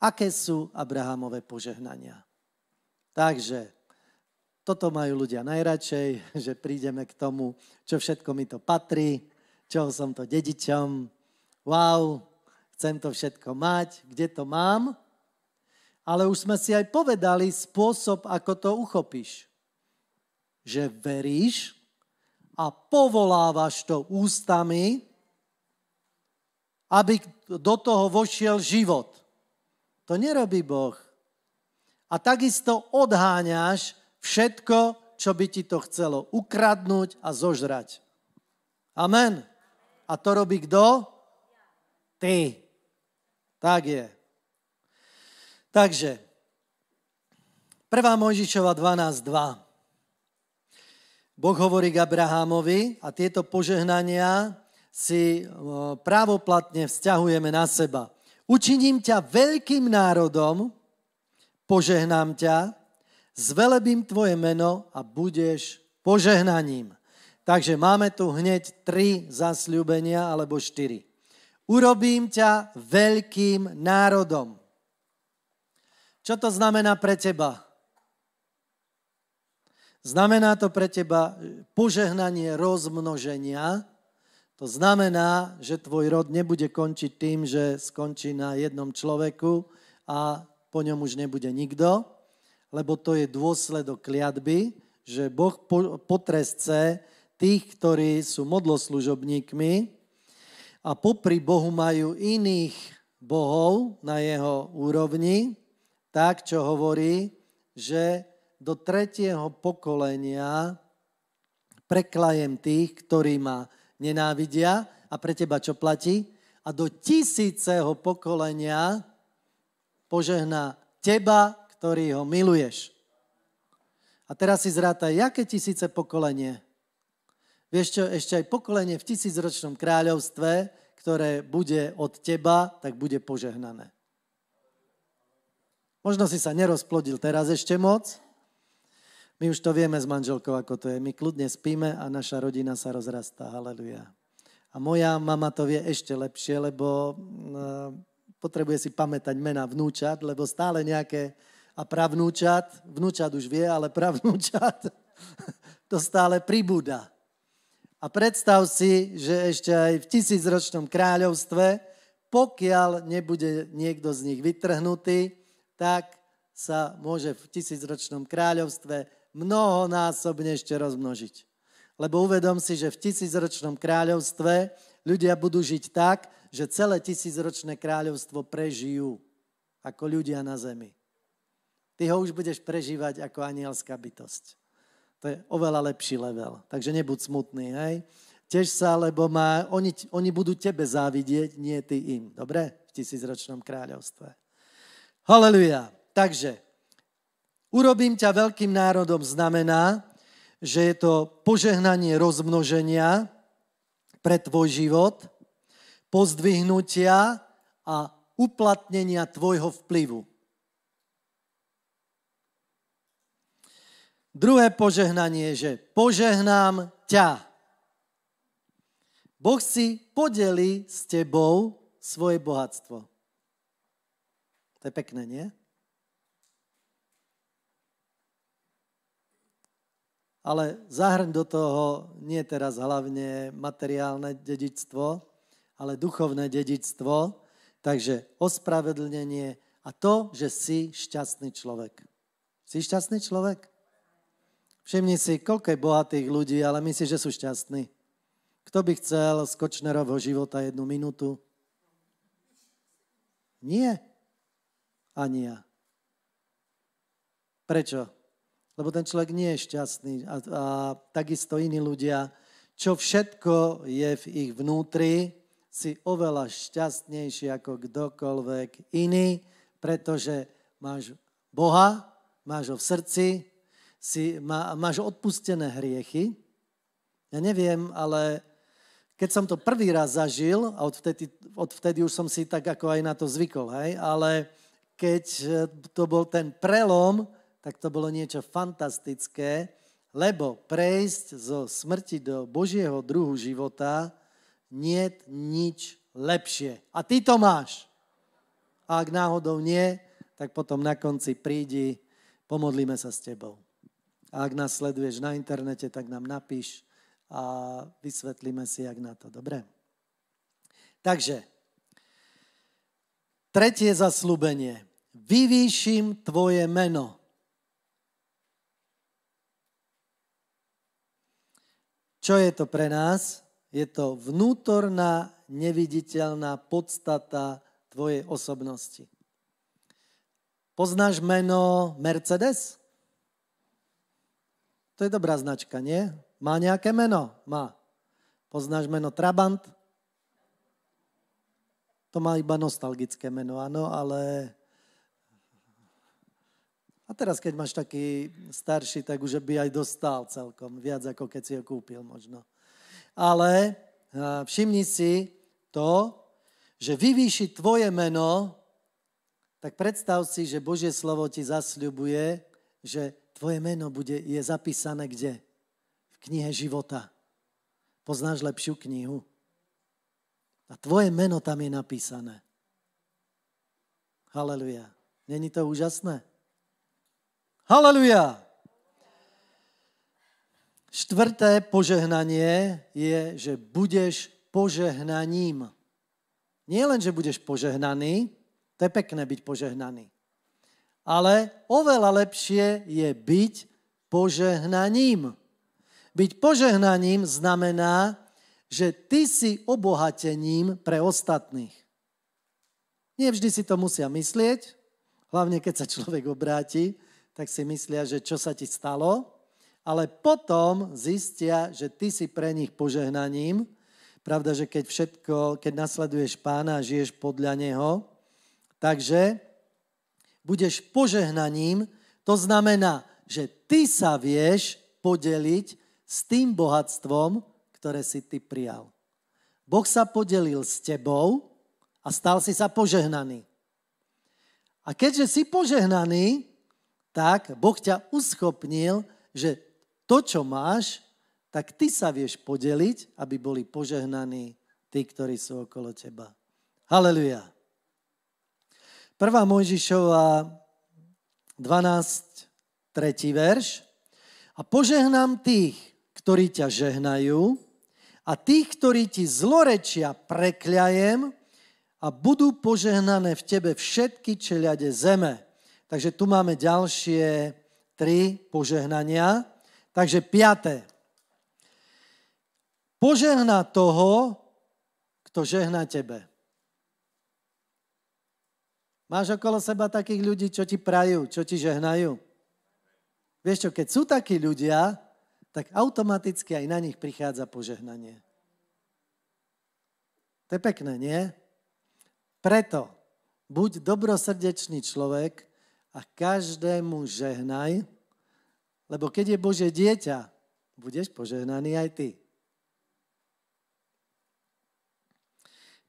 Aké sú Abrahámové požehnania? Takže toto majú ľudia najradšej, *laughs* že prídeme k tomu, čo všetko mi to patrí, čo som to dedičom. Wow, chcem to všetko mať, kde to mám? Ale už sme si aj povedali spôsob, ako to uchopíš. Že veríš, a povolávaš to ústami, aby do toho vošiel život. To nerobí Boh. A takisto odháňaš všetko, čo by ti to chcelo ukradnúť a zožrať. Amen. A to robí kto? Ty. Tak je. Takže, 1. Mojžišova 12.2. Boh hovorí k Abrahámovi a tieto požehnania si právoplatne vzťahujeme na seba. Učiním ťa veľkým národom, požehnám ťa, zvelebím tvoje meno a budeš požehnaním. Takže máme tu hneď tri zasľúbenia alebo štyri. Urobím ťa veľkým národom. Čo to znamená pre teba? Znamená to pre teba požehnanie rozmnoženia. To znamená, že tvoj rod nebude končiť tým, že skončí na jednom človeku a po ňom už nebude nikto, lebo to je dôsledok kliatby, že Boh potresce tých, ktorí sú modloslužobníkmi a popri Bohu majú iných bohov na jeho úrovni, tak, čo hovorí, že do tretieho pokolenia preklajem tých, ktorí ma nenávidia a pre teba čo platí? A do tisíceho pokolenia požehná teba, ktorý ho miluješ. A teraz si zrátaj, jaké tisíce pokolenie? Vieš čo, ešte aj pokolenie v tisícročnom kráľovstve, ktoré bude od teba, tak bude požehnané. Možno si sa nerozplodil teraz ešte moc, my už to vieme s manželkou, ako to je. My kľudne spíme a naša rodina sa rozrastá. Haleluja. A moja mama to vie ešte lepšie, lebo mm, e, potrebuje si pamätať mena vnúčat, lebo stále nejaké... A pravnúčat, vnúčat už vie, ale pravnúčat *laughs* to stále pribúda. A predstav si, že ešte aj v tisícročnom kráľovstve, pokiaľ nebude niekto z nich vytrhnutý, tak sa môže v tisícročnom kráľovstve mnohonásobne ešte rozmnožiť. Lebo uvedom si, že v tisícročnom kráľovstve ľudia budú žiť tak, že celé tisícročné kráľovstvo prežijú ako ľudia na zemi. Ty ho už budeš prežívať ako anielská bytosť. To je oveľa lepší level. Takže nebuď smutný, hej? Tež sa, lebo má, oni, oni budú tebe závidieť, nie ty im. Dobre? V tisícročnom kráľovstve. Haleluja. Takže Urobím ťa veľkým národom znamená, že je to požehnanie rozmnoženia pre tvoj život, pozdvihnutia a uplatnenia tvojho vplyvu. Druhé požehnanie je, že požehnám ťa. Boh si podeli s tebou svoje bohatstvo. To je pekné, nie? ale zahrň do toho nie teraz hlavne materiálne dedičstvo, ale duchovné dedičstvo, takže ospravedlnenie a to, že si šťastný človek. Si šťastný človek? Všimni si, koľko je bohatých ľudí, ale myslí, že sú šťastní. Kto by chcel z Kočnerovho života jednu minútu? Nie. Ani ja. Prečo? lebo ten človek nie je šťastný. A, a takisto iní ľudia, čo všetko je v ich vnútri, si oveľa šťastnejší ako kdokoľvek iný, pretože máš Boha, máš ho v srdci, si, má, máš odpustené hriechy. Ja neviem, ale keď som to prvý raz zažil, a odvtedy, odvtedy už som si tak ako aj na to zvykol, hej, ale keď eh, to bol ten prelom, tak to bolo niečo fantastické, lebo prejsť zo smrti do Božieho druhu života nie nič lepšie. A ty to máš. A ak náhodou nie, tak potom na konci prídi, pomodlíme sa s tebou. A ak nás sleduješ na internete, tak nám napíš a vysvetlíme si, jak na to. Dobre? Takže, tretie zaslúbenie. Vyvýšim tvoje meno. Čo je to pre nás? Je to vnútorná, neviditeľná podstata tvojej osobnosti. Poznáš meno Mercedes? To je dobrá značka, nie? Má nejaké meno? Má. Poznáš meno Trabant? To má iba nostalgické meno, áno, ale a teraz, keď máš taký starší, tak už by aj dostal celkom, viac ako keď si ho kúpil možno. Ale eh, všimni si to, že vyvýši tvoje meno, tak predstav si, že Božie slovo ti zasľubuje, že tvoje meno bude, je zapísané kde? V knihe života. Poznáš lepšiu knihu. A tvoje meno tam je napísané. Haleluja. Není to úžasné? Haleluja! Štvrté požehnanie je, že budeš požehnaním. Nie len, že budeš požehnaný, to je pekné byť požehnaný, ale oveľa lepšie je byť požehnaním. Byť požehnaním znamená, že ty si obohatením pre ostatných. Nie vždy si to musia myslieť, hlavne keď sa človek obráti, tak si myslia, že čo sa ti stalo, ale potom zistia, že ty si pre nich požehnaním. Pravda, že keď všetko, keď nasleduješ pána a žiješ podľa neho, takže budeš požehnaním, to znamená, že ty sa vieš podeliť s tým bohatstvom, ktoré si ty prijal. Boh sa podelil s tebou a stal si sa požehnaný. A keďže si požehnaný, tak Boh ťa uschopnil, že to, čo máš, tak ty sa vieš podeliť, aby boli požehnaní tí, ktorí sú okolo teba. Haleluja. Prvá Mojžišová 12, tretí verš. A požehnám tých, ktorí ťa žehnajú a tých, ktorí ti zlorečia, prekľajem a budú požehnané v tebe všetky čeliade zeme. Takže tu máme ďalšie tri požehnania. Takže piaté. Požehna toho, kto žehna tebe. Máš okolo seba takých ľudí, čo ti prajú, čo ti žehnajú? Vieš čo, keď sú takí ľudia, tak automaticky aj na nich prichádza požehnanie. To je pekné, nie? Preto buď dobrosrdečný človek, a každému žehnaj, lebo keď je Bože dieťa, budeš požehnaný aj ty.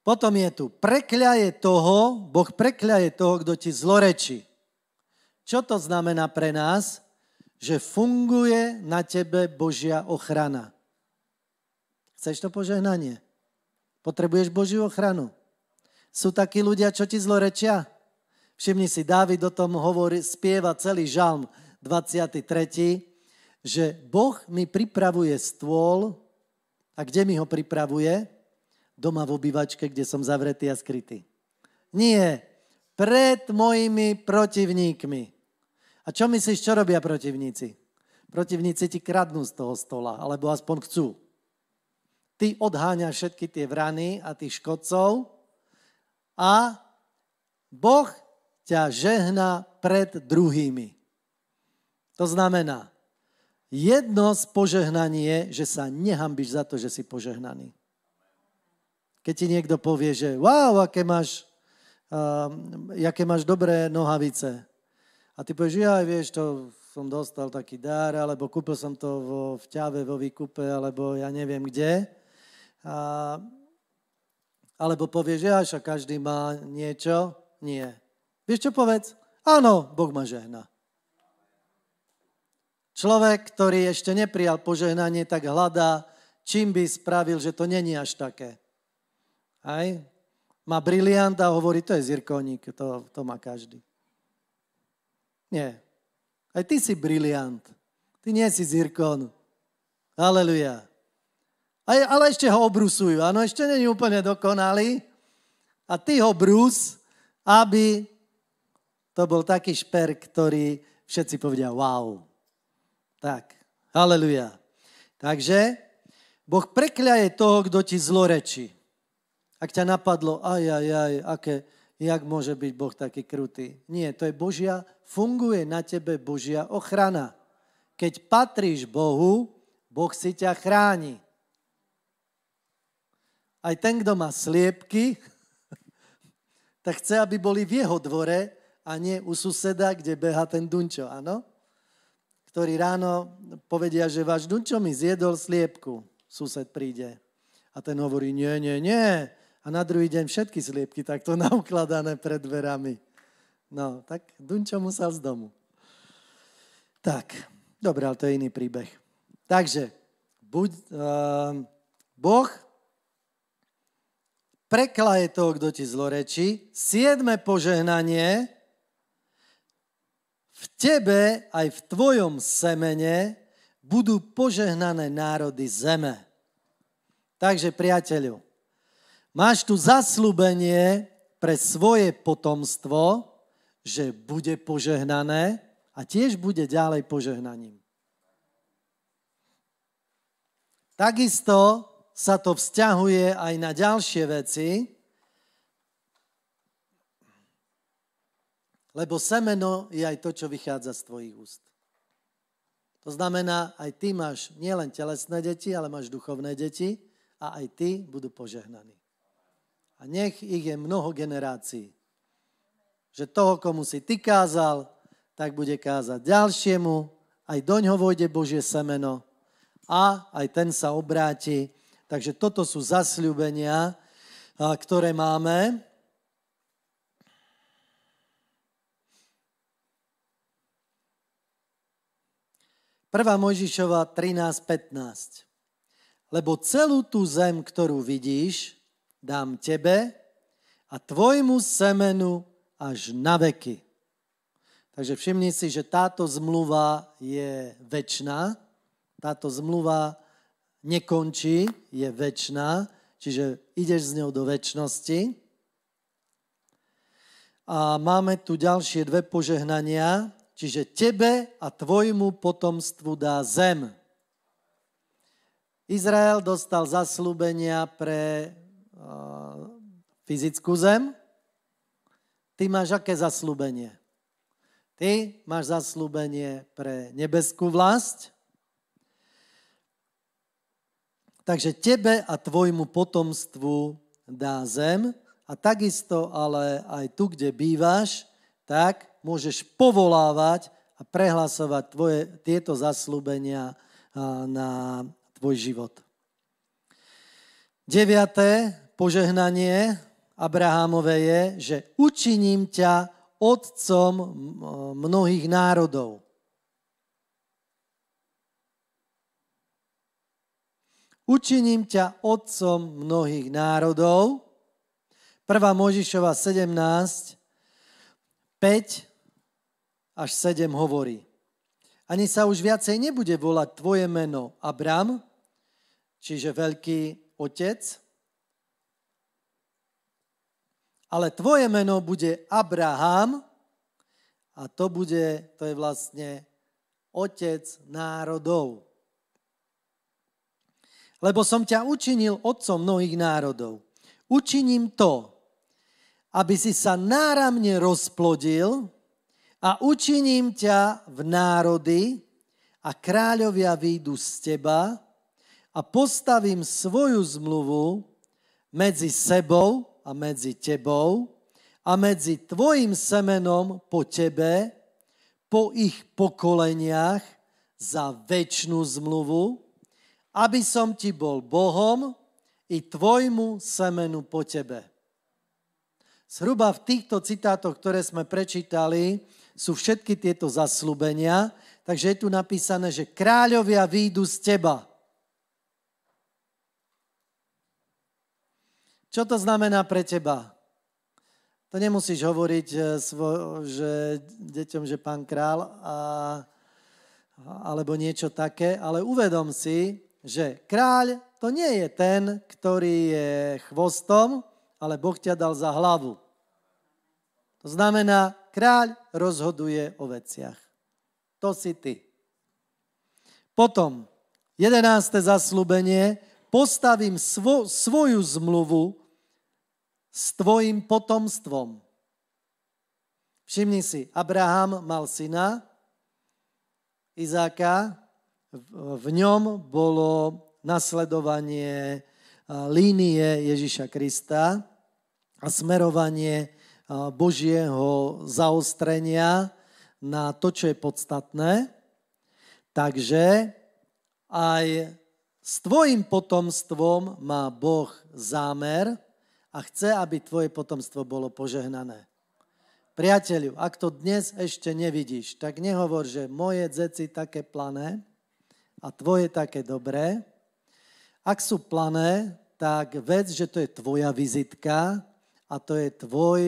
Potom je tu, prekľaje toho, Boh prekľaje toho, kto ti zlorečí. Čo to znamená pre nás? Že funguje na tebe Božia ochrana. Chceš to požehnanie? Potrebuješ Božiu ochranu? Sú takí ľudia, čo ti zlorečia? Všimni si, Dávid o tom hovorí, spieva celý žalm 23., že Boh mi pripravuje stôl, a kde mi ho pripravuje? Doma v obývačke, kde som zavretý a skrytý. Nie, pred mojimi protivníkmi. A čo myslíš, čo robia protivníci? Protivníci ti kradnú z toho stola, alebo aspoň chcú. Ty odháňaš všetky tie vrany a tých škodcov a Boh ťa žehna pred druhými. To znamená, jedno z požehnaní je, že sa nehambíš za to, že si požehnaný. Keď ti niekto povie, že wow, aké máš, uh, ehm, aké máš dobré nohavice. A ty povieš, ja vieš, to som dostal taký dar, alebo kúpil som to vo, v ťave, vo výkupe, alebo ja neviem kde. A, alebo povieš, ja každý má niečo. Nie. Vieš čo povedz? Áno, Boh ma žehná. Človek, ktorý ešte neprijal požehnanie, tak hľadá, čím by spravil, že to není až také. Aj? Má briliant a hovorí, to je zirkoník, to, to má každý. Nie. Aj ty si briliant. Ty nie si zirkon. Aleluja. Ale ešte ho obrusujú. Áno, ešte není úplne dokonalý. A ty ho brús, aby to bol taký šper, ktorý všetci povedia wow. Tak, haleluja. Takže Boh prekľaje toho, kto ti zlorečí. Ak ťa napadlo, aj, aj, aj, aké, jak môže byť Boh taký krutý. Nie, to je Božia, funguje na tebe Božia ochrana. Keď patríš Bohu, Boh si ťa chráni. Aj ten, kto má sliepky, *laughs* tak chce, aby boli v jeho dvore, a nie u suseda, kde beha ten Dunčo, áno? Ktorý ráno povedia, že váš Dunčo mi zjedol sliepku. Sused príde a ten hovorí, nie, nie, nie. A na druhý deň všetky sliepky takto *laughs* naukladané pred dverami. No, tak Dunčo musel z domu. Tak, dobre, ale to je iný príbeh. Takže, buď, uh, Boh preklaje toho, kto ti zlorečí. Siedme požehnanie v tebe aj v tvojom semene budú požehnané národy zeme. Takže, priateľu, máš tu zaslúbenie pre svoje potomstvo, že bude požehnané a tiež bude ďalej požehnaním. Takisto sa to vzťahuje aj na ďalšie veci, Lebo semeno je aj to, čo vychádza z tvojich úst. To znamená, aj ty máš nielen telesné deti, ale máš duchovné deti a aj ty budú požehnaní. A nech ich je mnoho generácií. Že toho, komu si ty kázal, tak bude kázať ďalšiemu, aj doňho vojde Božie semeno a aj ten sa obráti. Takže toto sú zasľúbenia, ktoré máme. 1. Mojžišova 13.15. Lebo celú tú zem, ktorú vidíš, dám tebe a tvojmu semenu až na veky. Takže všimni si, že táto zmluva je väčšná. táto zmluva nekončí, je väčšná. čiže ideš s ňou do väčšnosti. A máme tu ďalšie dve požehnania, čiže tebe a tvojmu potomstvu dá zem. Izrael dostal zaslúbenia pre uh, fyzickú zem. Ty máš aké zaslúbenie? Ty máš zaslúbenie pre nebeskú vlast. Takže tebe a tvojmu potomstvu dá zem a takisto ale aj tu, kde bývaš, tak môžeš povolávať a prehlasovať tvoje, tieto zaslúbenia na tvoj život. Deviaté požehnanie Abrahámove je, že učiním ťa otcom mnohých národov. Učiním ťa otcom mnohých národov. 1. Možišova 17, 5 až 7 hovorí. Ani sa už viacej nebude volať tvoje meno Abram, čiže veľký otec, ale tvoje meno bude Abraham a to bude, to je vlastne otec národov. Lebo som ťa učinil otcom mnohých národov. Učiním to, aby si sa náramne rozplodil a učiním ťa v národy a kráľovia výjdu z teba a postavím svoju zmluvu medzi sebou a medzi tebou a medzi tvojim semenom po tebe, po ich pokoleniach za väčšnú zmluvu, aby som ti bol Bohom i tvojmu semenu po tebe. Zhruba v týchto citátoch, ktoré sme prečítali, sú všetky tieto zaslúbenia. Takže je tu napísané, že kráľovia výjdu z teba. Čo to znamená pre teba? To nemusíš hovoriť eh, svo, že deťom, že pán král a, alebo niečo také, ale uvedom si, že kráľ to nie je ten, ktorý je chvostom, ale Boh ťa dal za hlavu. To znamená, kráľ rozhoduje o veciach. To si ty. Potom, jedenácté zaslúbenie, postavím svo, svoju zmluvu s tvojim potomstvom. Všimni si, Abraham mal syna, Izáka, v ňom bolo nasledovanie línie Ježiša Krista a smerovanie Božieho zaostrenia na to, čo je podstatné. Takže aj s tvojim potomstvom má Boh zámer a chce, aby tvoje potomstvo bolo požehnané. Priateľu, ak to dnes ešte nevidíš, tak nehovor, že moje dzeci také plané a tvoje také dobré. Ak sú plané, tak vec, že to je tvoja vizitka a to je tvoj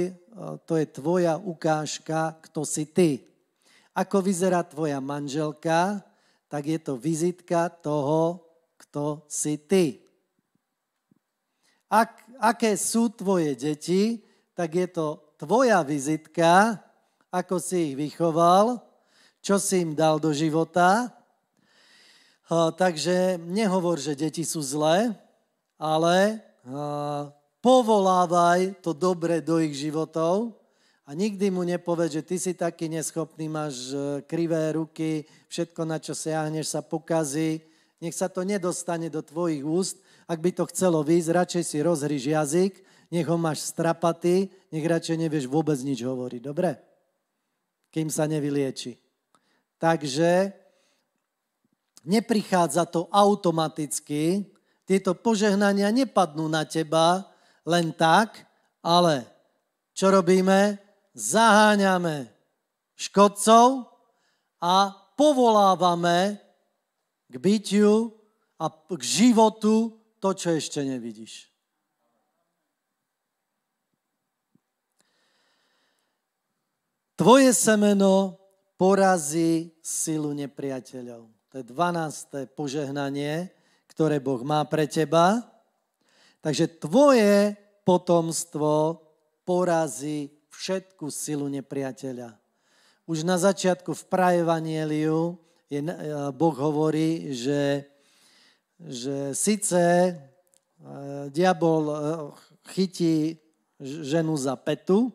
to je tvoja ukážka, kto si ty. Ako vyzerá tvoja manželka, tak je to vizitka toho, kto si ty. Ak, aké sú tvoje deti, tak je to tvoja vizitka, ako si ich vychoval, čo si im dal do života. Takže nehovor, že deti sú zlé, ale povolávaj to dobre do ich životov a nikdy mu nepovedz, že ty si taký neschopný, máš e, krivé ruky, všetko, na čo siahneš, sa pokazí. Nech sa to nedostane do tvojich úst. Ak by to chcelo výjsť, radšej si rozhríš jazyk, nech ho máš strapatý, nech radšej nevieš vôbec nič hovoriť. Dobre? Kým sa nevylieči. Takže neprichádza to automaticky, tieto požehnania nepadnú na teba, len tak, ale čo robíme? Zaháňame škodcov a povolávame k bytiu a k životu to, čo ešte nevidíš. Tvoje semeno porazí silu nepriateľov. To je 12. požehnanie, ktoré Boh má pre teba. Takže tvoje potomstvo porazí všetku silu nepriateľa. Už na začiatku v Prajevanieliu e, Boh hovorí, že, že síce e, diabol e, chytí ženu za petu,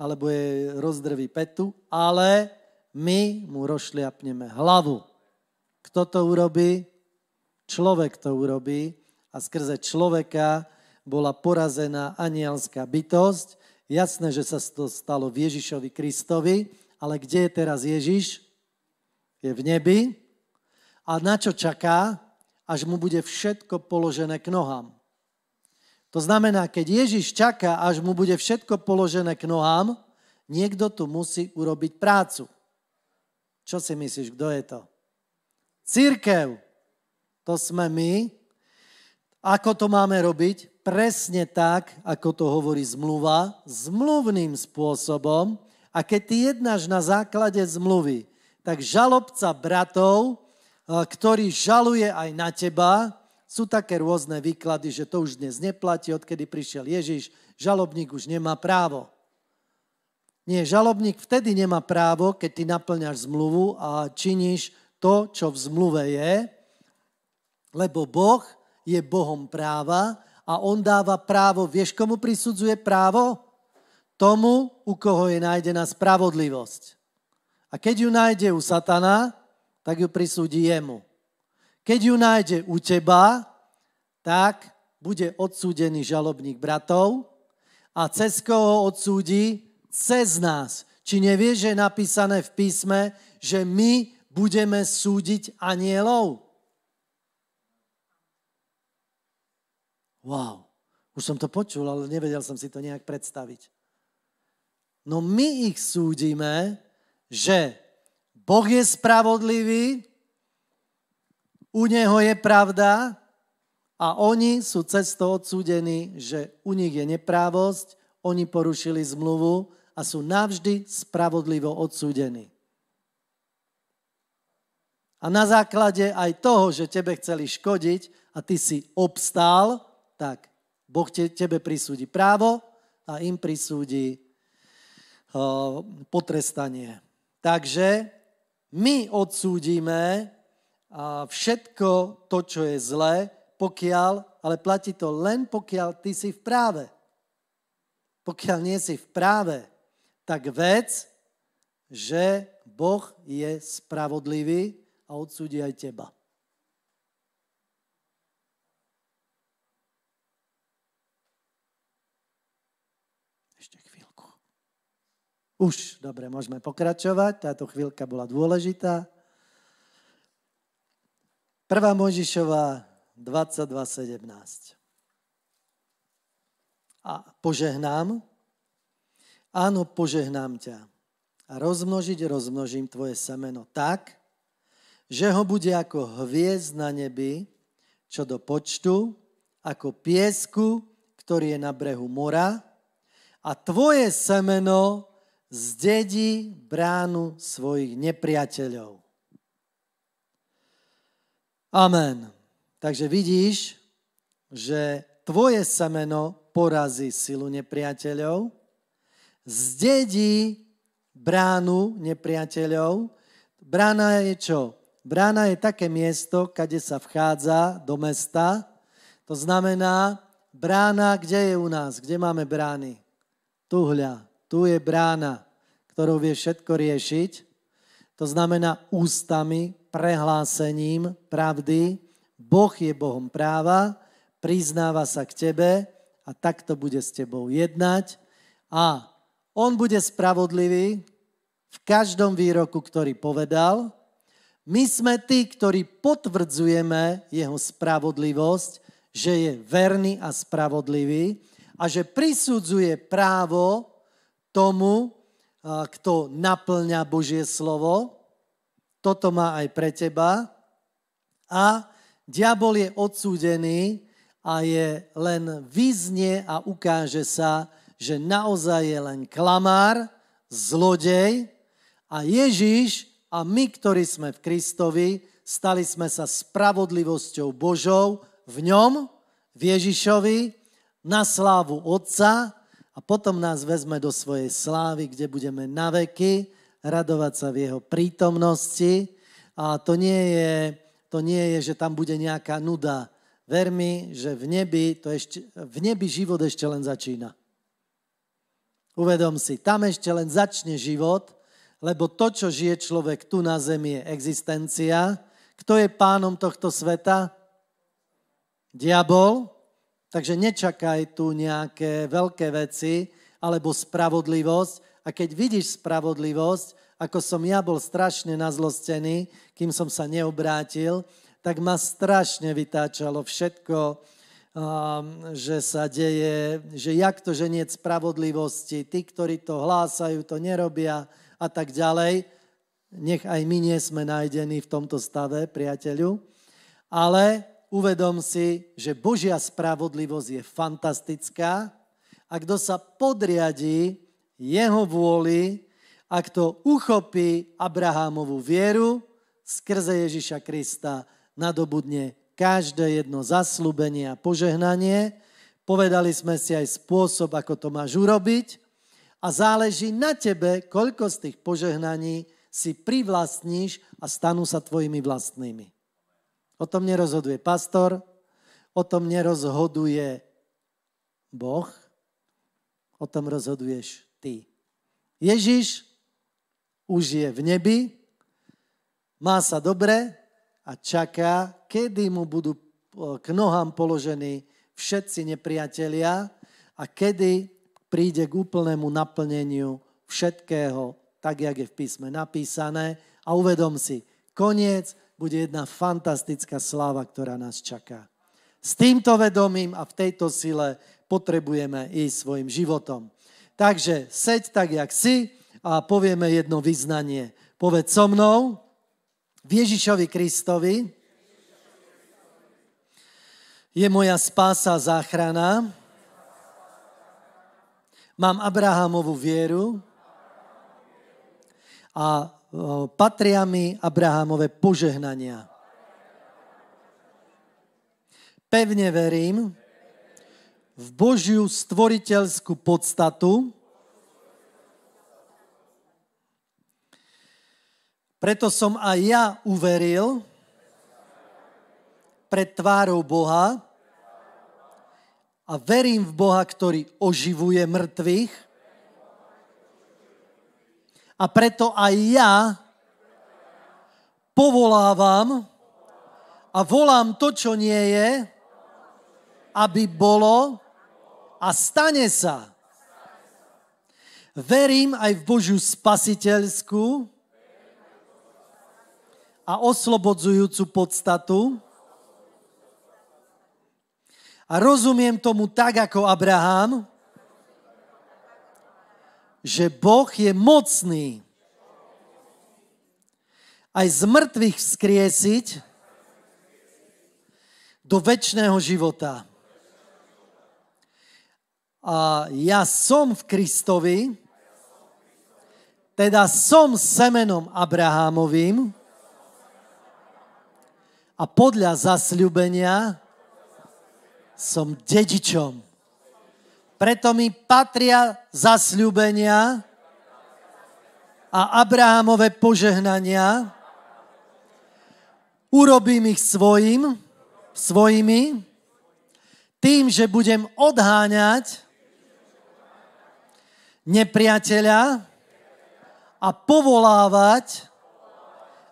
alebo je rozdrví petu, ale my mu rozšliapneme hlavu. Kto to urobí? Človek to urobí a skrze človeka bola porazená anielská bytosť. Jasné, že sa to stalo v Ježišovi Kristovi, ale kde je teraz Ježiš? Je v nebi. A na čo čaká? Až mu bude všetko položené k nohám. To znamená, keď Ježiš čaká, až mu bude všetko položené k nohám, niekto tu musí urobiť prácu. Čo si myslíš, kto je to? Církev. To sme my, ako to máme robiť? Presne tak, ako to hovorí zmluva, zmluvným spôsobom. A keď ty jednáš na základe zmluvy, tak žalobca bratov, e, ktorý žaluje aj na teba, sú také rôzne výklady, že to už dnes neplatí, odkedy prišiel Ježiš, žalobník už nemá právo. Nie, žalobník vtedy nemá právo, keď ty naplňaš zmluvu a činíš to, čo v zmluve je, lebo Boh je Bohom práva a on dáva právo. Vieš, komu prisudzuje právo? Tomu, u koho je nájdená spravodlivosť. A keď ju nájde u satana, tak ju prisúdi jemu. Keď ju nájde u teba, tak bude odsúdený žalobník bratov a cez koho odsúdi? Cez nás. Či nevieš, že je napísané v písme, že my budeme súdiť anielov? wow, už som to počul, ale nevedel som si to nejak predstaviť. No my ich súdime, že Boh je spravodlivý, u Neho je pravda a oni sú cesto odsúdení, že u nich je neprávosť, oni porušili zmluvu a sú navždy spravodlivo odsúdení. A na základe aj toho, že tebe chceli škodiť a ty si obstál, tak Boh te, tebe prisúdi právo a im prisúdi uh, potrestanie. Takže my odsúdime uh, všetko to, čo je zlé, pokiaľ, ale platí to len pokiaľ ty si v práve. Pokiaľ nie si v práve, tak vec, že Boh je spravodlivý a odsúdi aj teba. Už, dobre, môžeme pokračovať. Táto chvíľka bola dôležitá. Prvá Mojžišová 22.17. A požehnám, áno, požehnám ťa. A rozmnožiť rozmnožím tvoje semeno tak, že ho bude ako hviezd na nebi, čo do počtu, ako piesku, ktorý je na brehu mora, a tvoje semeno zdedí bránu svojich nepriateľov. Amen. Takže vidíš, že tvoje semeno porazí silu nepriateľov, zdedí bránu nepriateľov. Brána je čo? Brána je také miesto, kade sa vchádza do mesta. To znamená, brána, kde je u nás? Kde máme brány? Tuhľa. Tu je brána, ktorou vie všetko riešiť. To znamená ústami, prehlásením pravdy. Boh je Bohom práva, priznáva sa k tebe a takto bude s tebou jednať. A on bude spravodlivý v každom výroku, ktorý povedal. My sme tí, ktorí potvrdzujeme jeho spravodlivosť, že je verný a spravodlivý a že prisudzuje právo tomu, kto naplňa Božie slovo. Toto má aj pre teba. A diabol je odsúdený a je len vyznie a ukáže sa, že naozaj je len klamár, zlodej a Ježiš a my, ktorí sme v Kristovi, stali sme sa spravodlivosťou Božou v ňom, v Ježišovi, na slávu Otca, a potom nás vezme do svojej slávy, kde budeme na veky radovať sa v jeho prítomnosti. A to nie je, to nie je že tam bude nejaká nuda. Ver mi, že v nebi, to ešte, v nebi život ešte len začína. Uvedom si, tam ešte len začne život, lebo to, čo žije človek tu na zemi, je existencia. Kto je pánom tohto sveta? Diabol. Takže nečakaj tu nejaké veľké veci alebo spravodlivosť. A keď vidíš spravodlivosť, ako som ja bol strašne nazlostený, kým som sa neobrátil, tak ma strašne vytáčalo všetko, um, že sa deje, že jak to, že nie spravodlivosti, tí, ktorí to hlásajú, to nerobia a tak ďalej. Nech aj my nie sme nájdení v tomto stave, priateľu. Ale uvedom si, že Božia spravodlivosť je fantastická a kto sa podriadi jeho vôli, a kto uchopí Abrahámovú vieru, skrze Ježiša Krista nadobudne každé jedno zaslúbenie a požehnanie. Povedali sme si aj spôsob, ako to máš urobiť a záleží na tebe, koľko z tých požehnaní si privlastníš a stanú sa tvojimi vlastnými. O tom nerozhoduje pastor, o tom nerozhoduje Boh, o tom rozhoduješ ty. Ježiš už je v nebi, má sa dobre a čaká, kedy mu budú k nohám položení všetci nepriatelia a kedy príde k úplnému naplneniu všetkého, tak jak je v písme napísané. A uvedom si, koniec bude jedna fantastická sláva, ktorá nás čaká. S týmto vedomím a v tejto sile potrebujeme ísť svojim životom. Takže seď tak, jak si a povieme jedno vyznanie. Poveď so mnou, Ježišovi Kristovi je moja spása záchrana. Mám Abrahamovú vieru a patria mi požehnania. Pevne verím v Božiu stvoriteľskú podstatu, preto som aj ja uveril pred tvárou Boha a verím v Boha, ktorý oživuje mŕtvych, a preto aj ja povolávam a volám to, čo nie je, aby bolo a stane sa. Verím aj v Božiu spasiteľskú a oslobodzujúcu podstatu a rozumiem tomu tak, ako Abraham, že Boh je mocný aj z mŕtvych vzkriesiť do väčšného života. A ja som v Kristovi, teda som semenom Abrahámovým a podľa zasľubenia som dedičom preto mi patria zasľubenia a Abrahamové požehnania. Urobím ich svojim, svojimi, tým, že budem odháňať nepriateľa a povolávať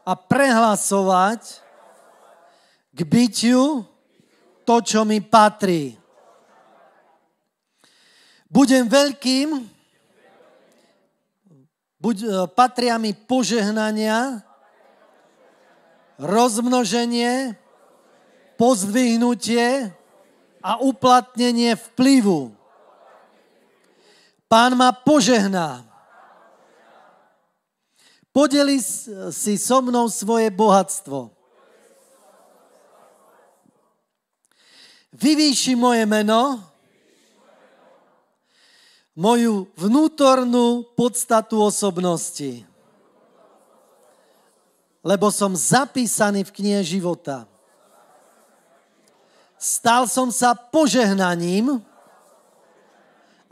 a prehlasovať k byťu to, čo mi patrí. Budem veľkým, buď, e, patria mi požehnania, rozmnoženie, pozdvihnutie a uplatnenie vplyvu. Pán ma požehná. Podeli si so mnou svoje bohatstvo. Vyvýši moje meno, moju vnútornú podstatu osobnosti. Lebo som zapísaný v knihe života. Stal som sa požehnaním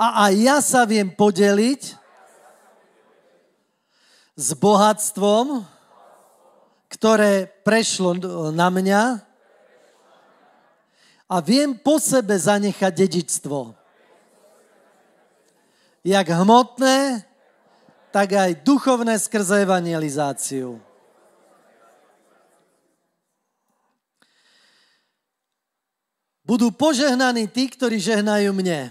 a aj ja sa viem podeliť s bohatstvom, ktoré prešlo na mňa a viem po sebe zanechať dedičstvo jak hmotné, tak aj duchovné skrze evangelizáciu. Budú požehnaní tí, ktorí žehnajú mne.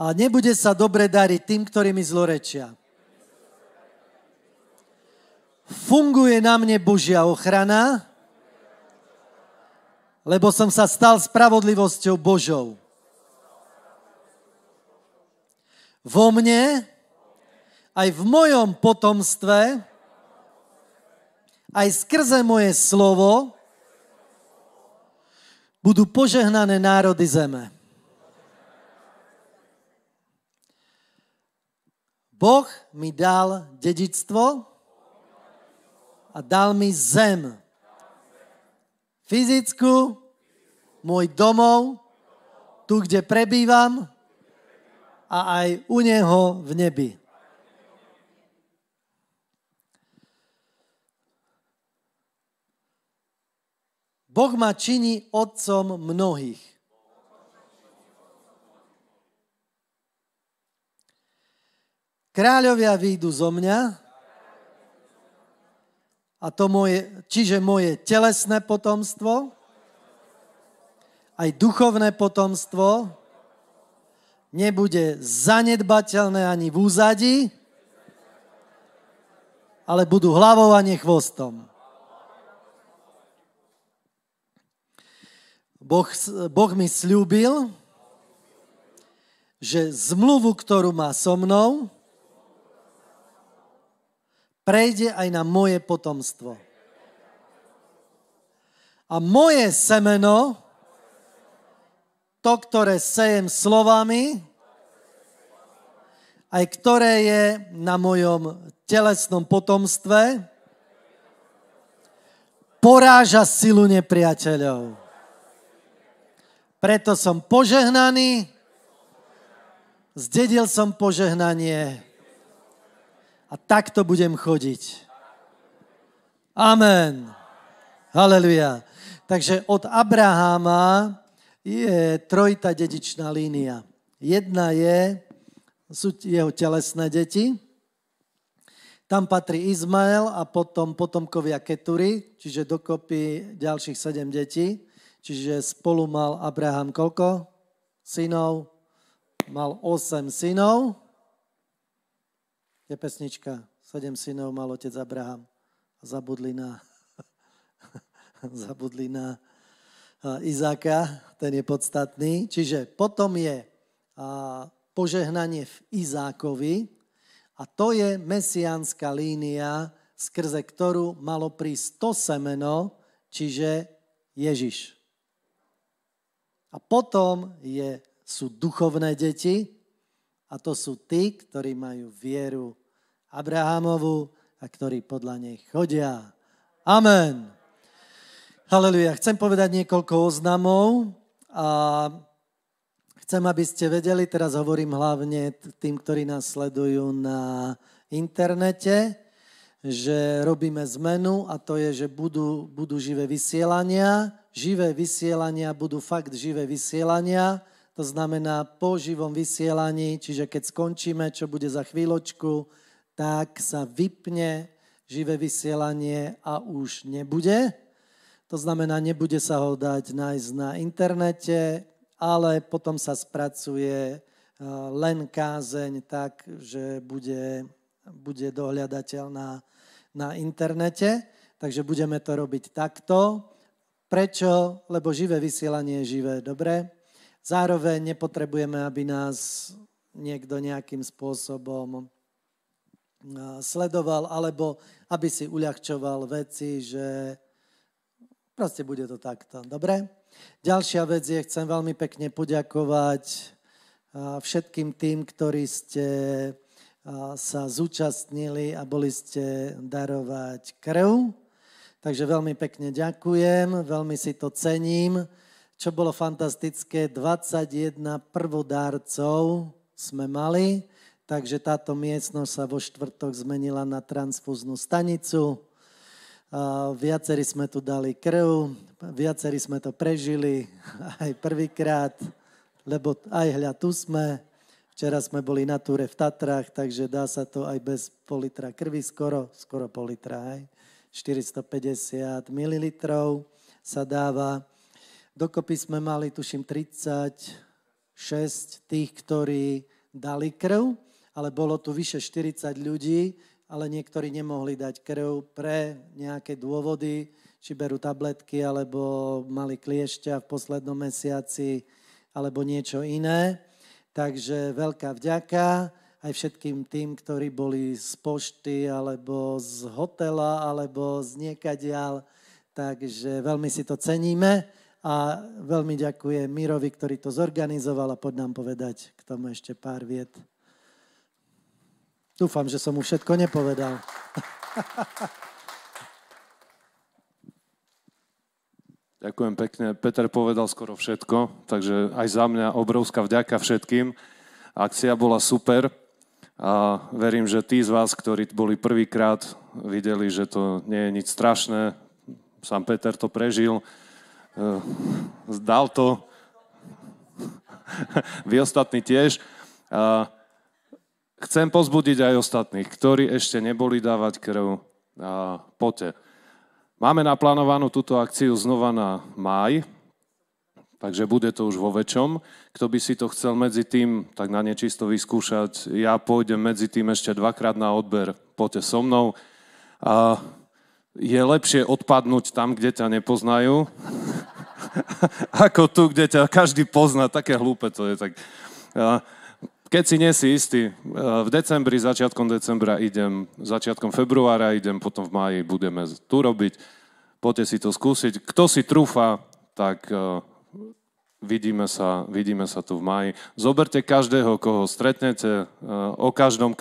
A nebude sa dobre dariť tým, ktorí mi zlorečia. Funguje na mne Božia ochrana, lebo som sa stal spravodlivosťou Božou. vo mne, aj v mojom potomstve, aj skrze moje slovo, budú požehnané národy zeme. Boh mi dal dedictvo a dal mi zem. Fyzickú, môj domov, tu, kde prebývam, a aj u neho v nebi. Boh ma činí otcom mnohých. Kráľovia výjdu zo mňa, a to moje, čiže moje telesné potomstvo, aj duchovné potomstvo, nebude zanedbateľné ani v úzadi, ale budú hlavou a chvostom. Boh, boh mi slúbil, že zmluvu, ktorú má so mnou, prejde aj na moje potomstvo. A moje semeno to, ktoré sejem slovami, aj ktoré je na mojom telesnom potomstve, poráža silu nepriateľov. Preto som požehnaný, zdedil som požehnanie a takto budem chodiť. Amen. Haleluja. Takže od Abraháma je trojita dedičná línia. Jedna je, sú jeho telesné deti, tam patrí Izmael a potom potomkovia Ketury, čiže dokopy ďalších sedem detí. Čiže spolu mal Abraham koľko synov? Mal 8 synov. Je pesnička. Sedem synov mal otec Abraham. Zabudli na... *laughs* Zabudli na... Izáka, ten je podstatný. Čiže potom je požehnanie v Izákovi a to je mesiánska línia, skrze ktorú malo prísť to semeno, čiže Ježiš. A potom je, sú duchovné deti a to sú tí, ktorí majú vieru Abrahamovu a ktorí podľa nej chodia. Amen. Haleluja. Chcem povedať niekoľko oznamov a chcem, aby ste vedeli, teraz hovorím hlavne tým, ktorí nás sledujú na internete, že robíme zmenu a to je, že budú, budú živé vysielania. Živé vysielania budú fakt živé vysielania. To znamená po živom vysielaní, čiže keď skončíme, čo bude za chvíľočku, tak sa vypne živé vysielanie a už nebude. To znamená, nebude sa ho dať nájsť na internete, ale potom sa spracuje e, len kázeň tak, že bude, bude dohľadateľná na internete. Takže budeme to robiť takto. Prečo? Lebo živé vysielanie je živé, dobre? Zároveň nepotrebujeme, aby nás niekto nejakým spôsobom e, sledoval alebo aby si uľahčoval veci, že Proste bude to takto, dobre? Ďalšia vec je, chcem veľmi pekne poďakovať všetkým tým, ktorí ste sa zúčastnili a boli ste darovať krv. Takže veľmi pekne ďakujem, veľmi si to cením. Čo bolo fantastické, 21 prvodárcov sme mali, takže táto miestnosť sa vo štvrtok zmenila na transfúznu stanicu. Viacerí sme tu dali krv, viacerí sme to prežili *laughs* aj prvýkrát, lebo aj hľa tu sme. Včera sme boli na túre v Tatrách, takže dá sa to aj bez politra krvi skoro, skoro politra, aj 450 ml sa dáva. Dokopy sme mali, tuším, 36 tých, ktorí dali krv, ale bolo tu vyše 40 ľudí, ale niektorí nemohli dať krv pre nejaké dôvody, či berú tabletky, alebo mali kliešťa v poslednom mesiaci, alebo niečo iné. Takže veľká vďaka aj všetkým tým, ktorí boli z pošty, alebo z hotela, alebo z niekadial. Takže veľmi si to ceníme a veľmi ďakujem Mirovi, ktorý to zorganizoval a poď nám povedať k tomu ešte pár viet. Dúfam, že som mu všetko nepovedal. *laughs* Ďakujem pekne. Peter povedal skoro všetko, takže aj za mňa obrovská vďaka všetkým. Akcia bola super a verím, že tí z vás, ktorí boli prvýkrát, videli, že to nie je nič strašné. Sám Peter to prežil, zdal eh, to, *laughs* vy ostatní tiež. A Chcem pozbudiť aj ostatných, ktorí ešte neboli dávať krv a pote. Máme naplánovanú túto akciu znova na máj, takže bude to už vo väčšom. Kto by si to chcel medzi tým tak na nečisto vyskúšať, ja pôjdem medzi tým ešte dvakrát na odber, poďte so mnou. A je lepšie odpadnúť tam, kde ťa nepoznajú, *laughs* ako tu, kde ťa každý pozná. Také hlúpe to je. Tak. A keď si nie si istý, eh, v decembri, začiatkom decembra idem, začiatkom februára idem, potom v máji budeme tu robiť, poďte si to skúsiť. Kto si trúfa, tak eh, vidíme sa, vidíme sa tu v máji. Zoberte každého, koho stretnete, eh, o každom,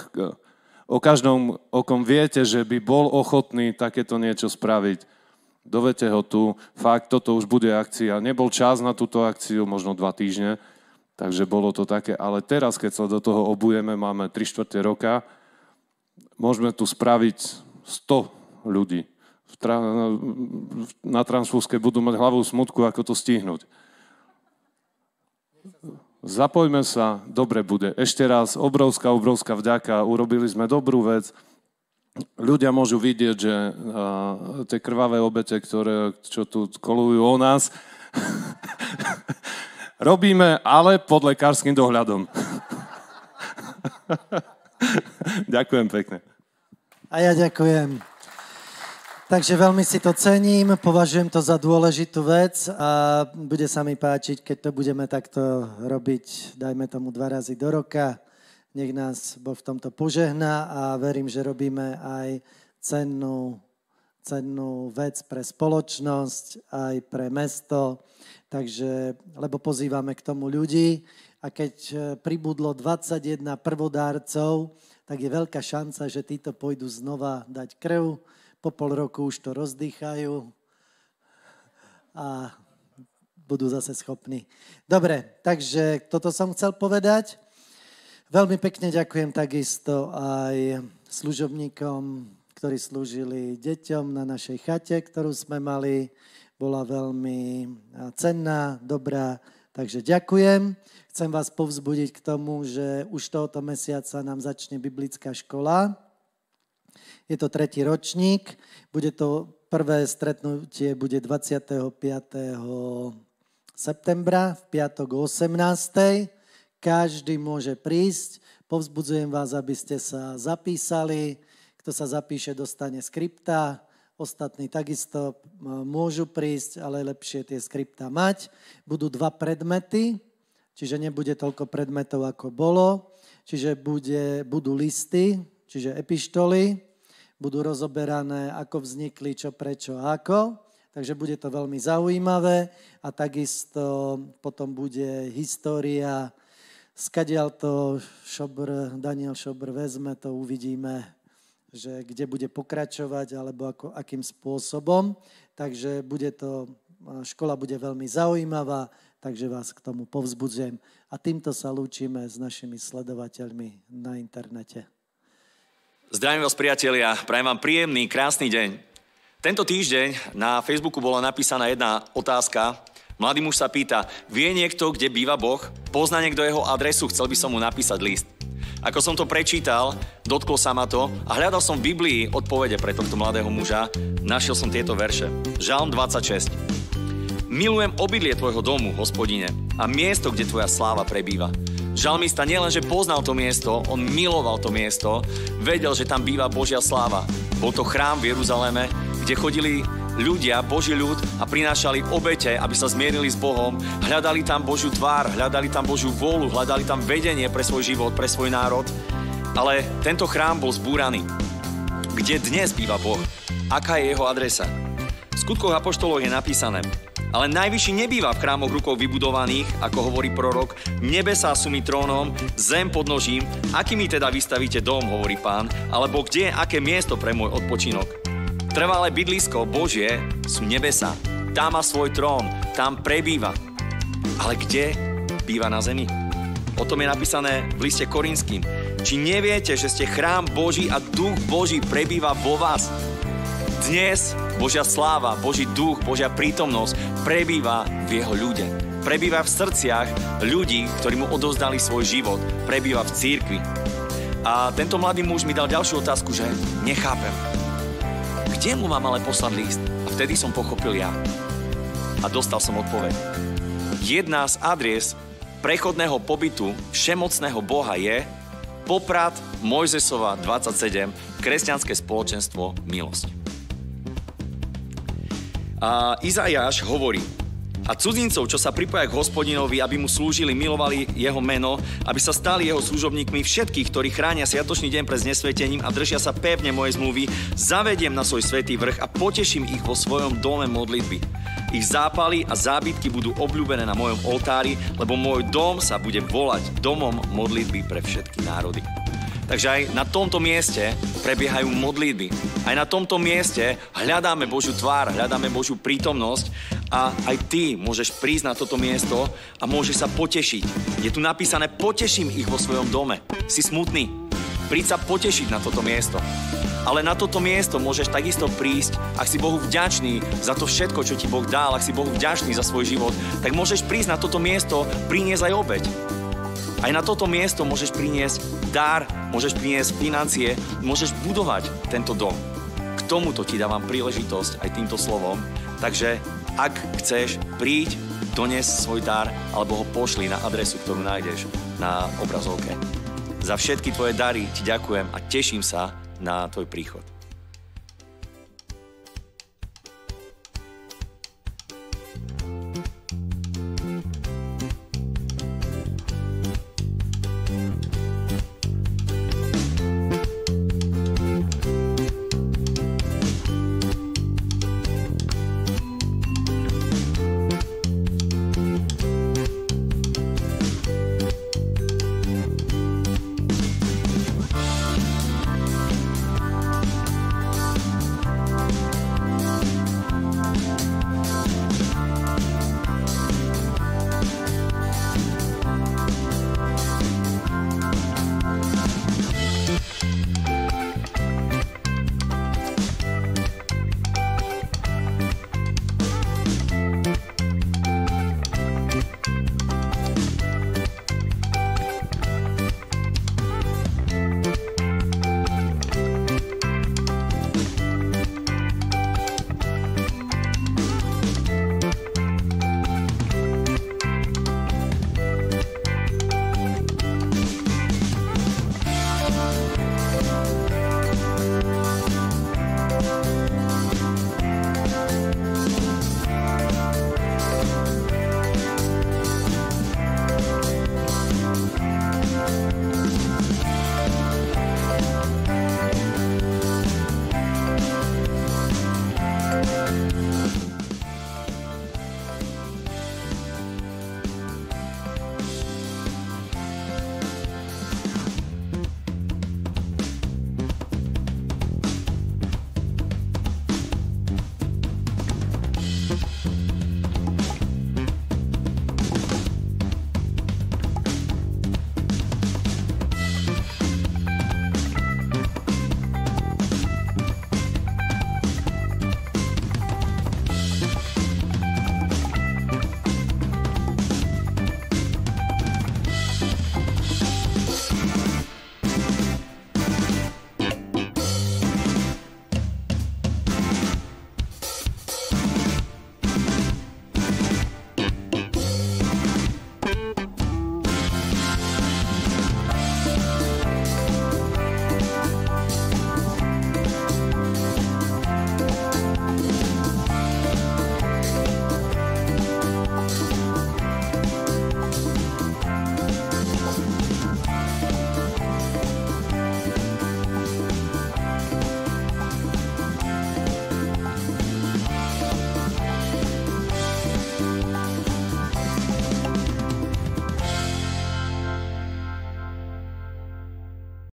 o každom, o kom viete, že by bol ochotný takéto niečo spraviť. Dovete ho tu, fakt, toto už bude akcia. Nebol čas na túto akciu, možno dva týždne, Takže bolo to také, ale teraz, keď sa do toho obujeme, máme 3 čtvrte roka, môžeme tu spraviť 100 ľudí. Na transfúzke budú mať hlavu smutku, ako to stihnúť. Zapojme sa, dobre bude. Ešte raz, obrovská, obrovská vďaka, urobili sme dobrú vec. Ľudia môžu vidieť, že uh, tie krvavé obete, ktoré, čo tu kolujú o nás, *laughs* Robíme, ale pod lekárským dohľadom. *laughs* ďakujem pekne. A ja ďakujem. Takže veľmi si to cením, považujem to za dôležitú vec a bude sa mi páčiť, keď to budeme takto robiť, dajme tomu dva razy do roka. Nech nás Boh v tomto požehná a verím, že robíme aj cennú, cennú vec pre spoločnosť, aj pre mesto Takže, lebo pozývame k tomu ľudí a keď e, pribudlo 21 prvodárcov, tak je veľká šanca, že títo pôjdu znova dať krv. Po pol roku už to rozdýchajú a budú zase schopní. Dobre, takže toto som chcel povedať. Veľmi pekne ďakujem takisto aj služobníkom, ktorí slúžili deťom na našej chate, ktorú sme mali bola veľmi eh, cenná, dobrá. Takže ďakujem. Chcem vás povzbudiť k tomu, že už tohoto mesiaca nám začne biblická škola. Je to tretí ročník. Bude to prvé stretnutie bude 25. septembra v piatok 18. Každý môže prísť. Povzbudzujem vás, aby ste sa zapísali. Kto sa zapíše, dostane skripta ostatní takisto môžu prísť, ale lepšie tie skriptá mať. Budú dva predmety, čiže nebude toľko predmetov, ako bolo. Čiže bude, budú listy, čiže epištoly, budú rozoberané, ako vznikli, čo, prečo, ako. Takže bude to veľmi zaujímavé a takisto potom bude história, skadial to Šobr, Daniel Šobr vezme, to uvidíme že kde bude pokračovať alebo ako, akým spôsobom. Takže bude to, e, škola bude veľmi zaujímavá, takže vás k tomu povzbudzujem. A týmto sa lúčime s našimi sledovateľmi na internete. Zdravím vás, priatelia. Prajem vám príjemný, krásny deň. Tento týždeň na Facebooku bola napísaná jedna otázka. Mladý muž sa pýta, vie niekto, kde býva Boh? Pozná niekto jeho adresu? Chcel by som mu napísať list. Ako som to prečítal, dotklo sa ma to a hľadal som v Biblii odpovede pre tohto mladého muža. Našiel som tieto verše. Žalm 26. Milujem obydlie tvojho domu, hospodine, a miesto, kde tvoja sláva prebýva. Žalmista nielenže poznal to miesto, on miloval to miesto, vedel, že tam býva Božia sláva. Bol to chrám v Jeruzaleme, kde chodili ľudia, Boží ľud a prinášali obete, aby sa zmierili s Bohom, hľadali tam Božiu tvár, hľadali tam Božiu vôľu, hľadali tam vedenie pre svoj život, pre svoj národ. Ale tento chrám bol zbúraný. Kde dnes býva Boh? Aká je jeho adresa? V skutkoch apoštolov je napísané, ale najvyšší nebýva v chrámoch rukou vybudovaných, ako hovorí prorok, nebesá sú mi trónom, zem podnožím, aký mi teda vystavíte dom, hovorí pán, alebo kde, aké miesto pre môj odpočinok. Trvalé bydlisko Božie sú nebesa. Tam má svoj trón, tam prebýva. Ale kde býva na zemi? O tom je napísané v liste Korinským. Či neviete, že ste chrám Boží a duch Boží prebýva vo vás? Dnes Božia sláva, Boží duch, Božia prítomnosť prebýva v jeho ľude. Prebýva v srdciach ľudí, ktorí mu odozdali svoj život. Prebýva v církvi. A tento mladý muž mi dal ďalšiu otázku, že nechápem kde mu mám ale poslať list? A vtedy som pochopil ja. A dostal som odpoveď. Jedna z adries prechodného pobytu všemocného Boha je Poprad Mojzesova 27, kresťanské spoločenstvo Milosť. A Izajáš hovorí, a cudzincov, čo sa pripoja k hospodinovi, aby mu slúžili, milovali jeho meno, aby sa stali jeho služobníkmi všetkých, ktorí chránia sviatočný deň pred znesvetením a držia sa pevne mojej zmluvy, zavediem na svoj svetý vrch a poteším ich vo svojom dome modlitby. Ich zápaly a zábytky budú obľúbené na mojom oltári, lebo môj dom sa bude volať domom modlitby pre všetky národy. Takže aj na tomto mieste prebiehajú modlitby. Aj na tomto mieste hľadáme Božiu tvár, hľadáme Božiu prítomnosť a aj ty môžeš prísť na toto miesto a môžeš sa potešiť. Je tu napísané, poteším ich vo svojom dome. Si smutný, príď sa potešiť na toto miesto. Ale na toto miesto môžeš takisto prísť, ak si Bohu vďačný za to všetko, čo ti Boh dal, ak si Bohu vďačný za svoj život, tak môžeš prísť na toto miesto, priniesť aj obeď. Aj na toto miesto môžeš priniesť dar, môžeš priniesť financie, môžeš budovať tento dom. K tomuto ti dávam príležitosť aj týmto slovom. Takže ak chceš, príď, dones svoj dar alebo ho pošli na adresu, ktorú nájdeš na obrazovke. Za všetky tvoje dary ti ďakujem a teším sa na tvoj príchod.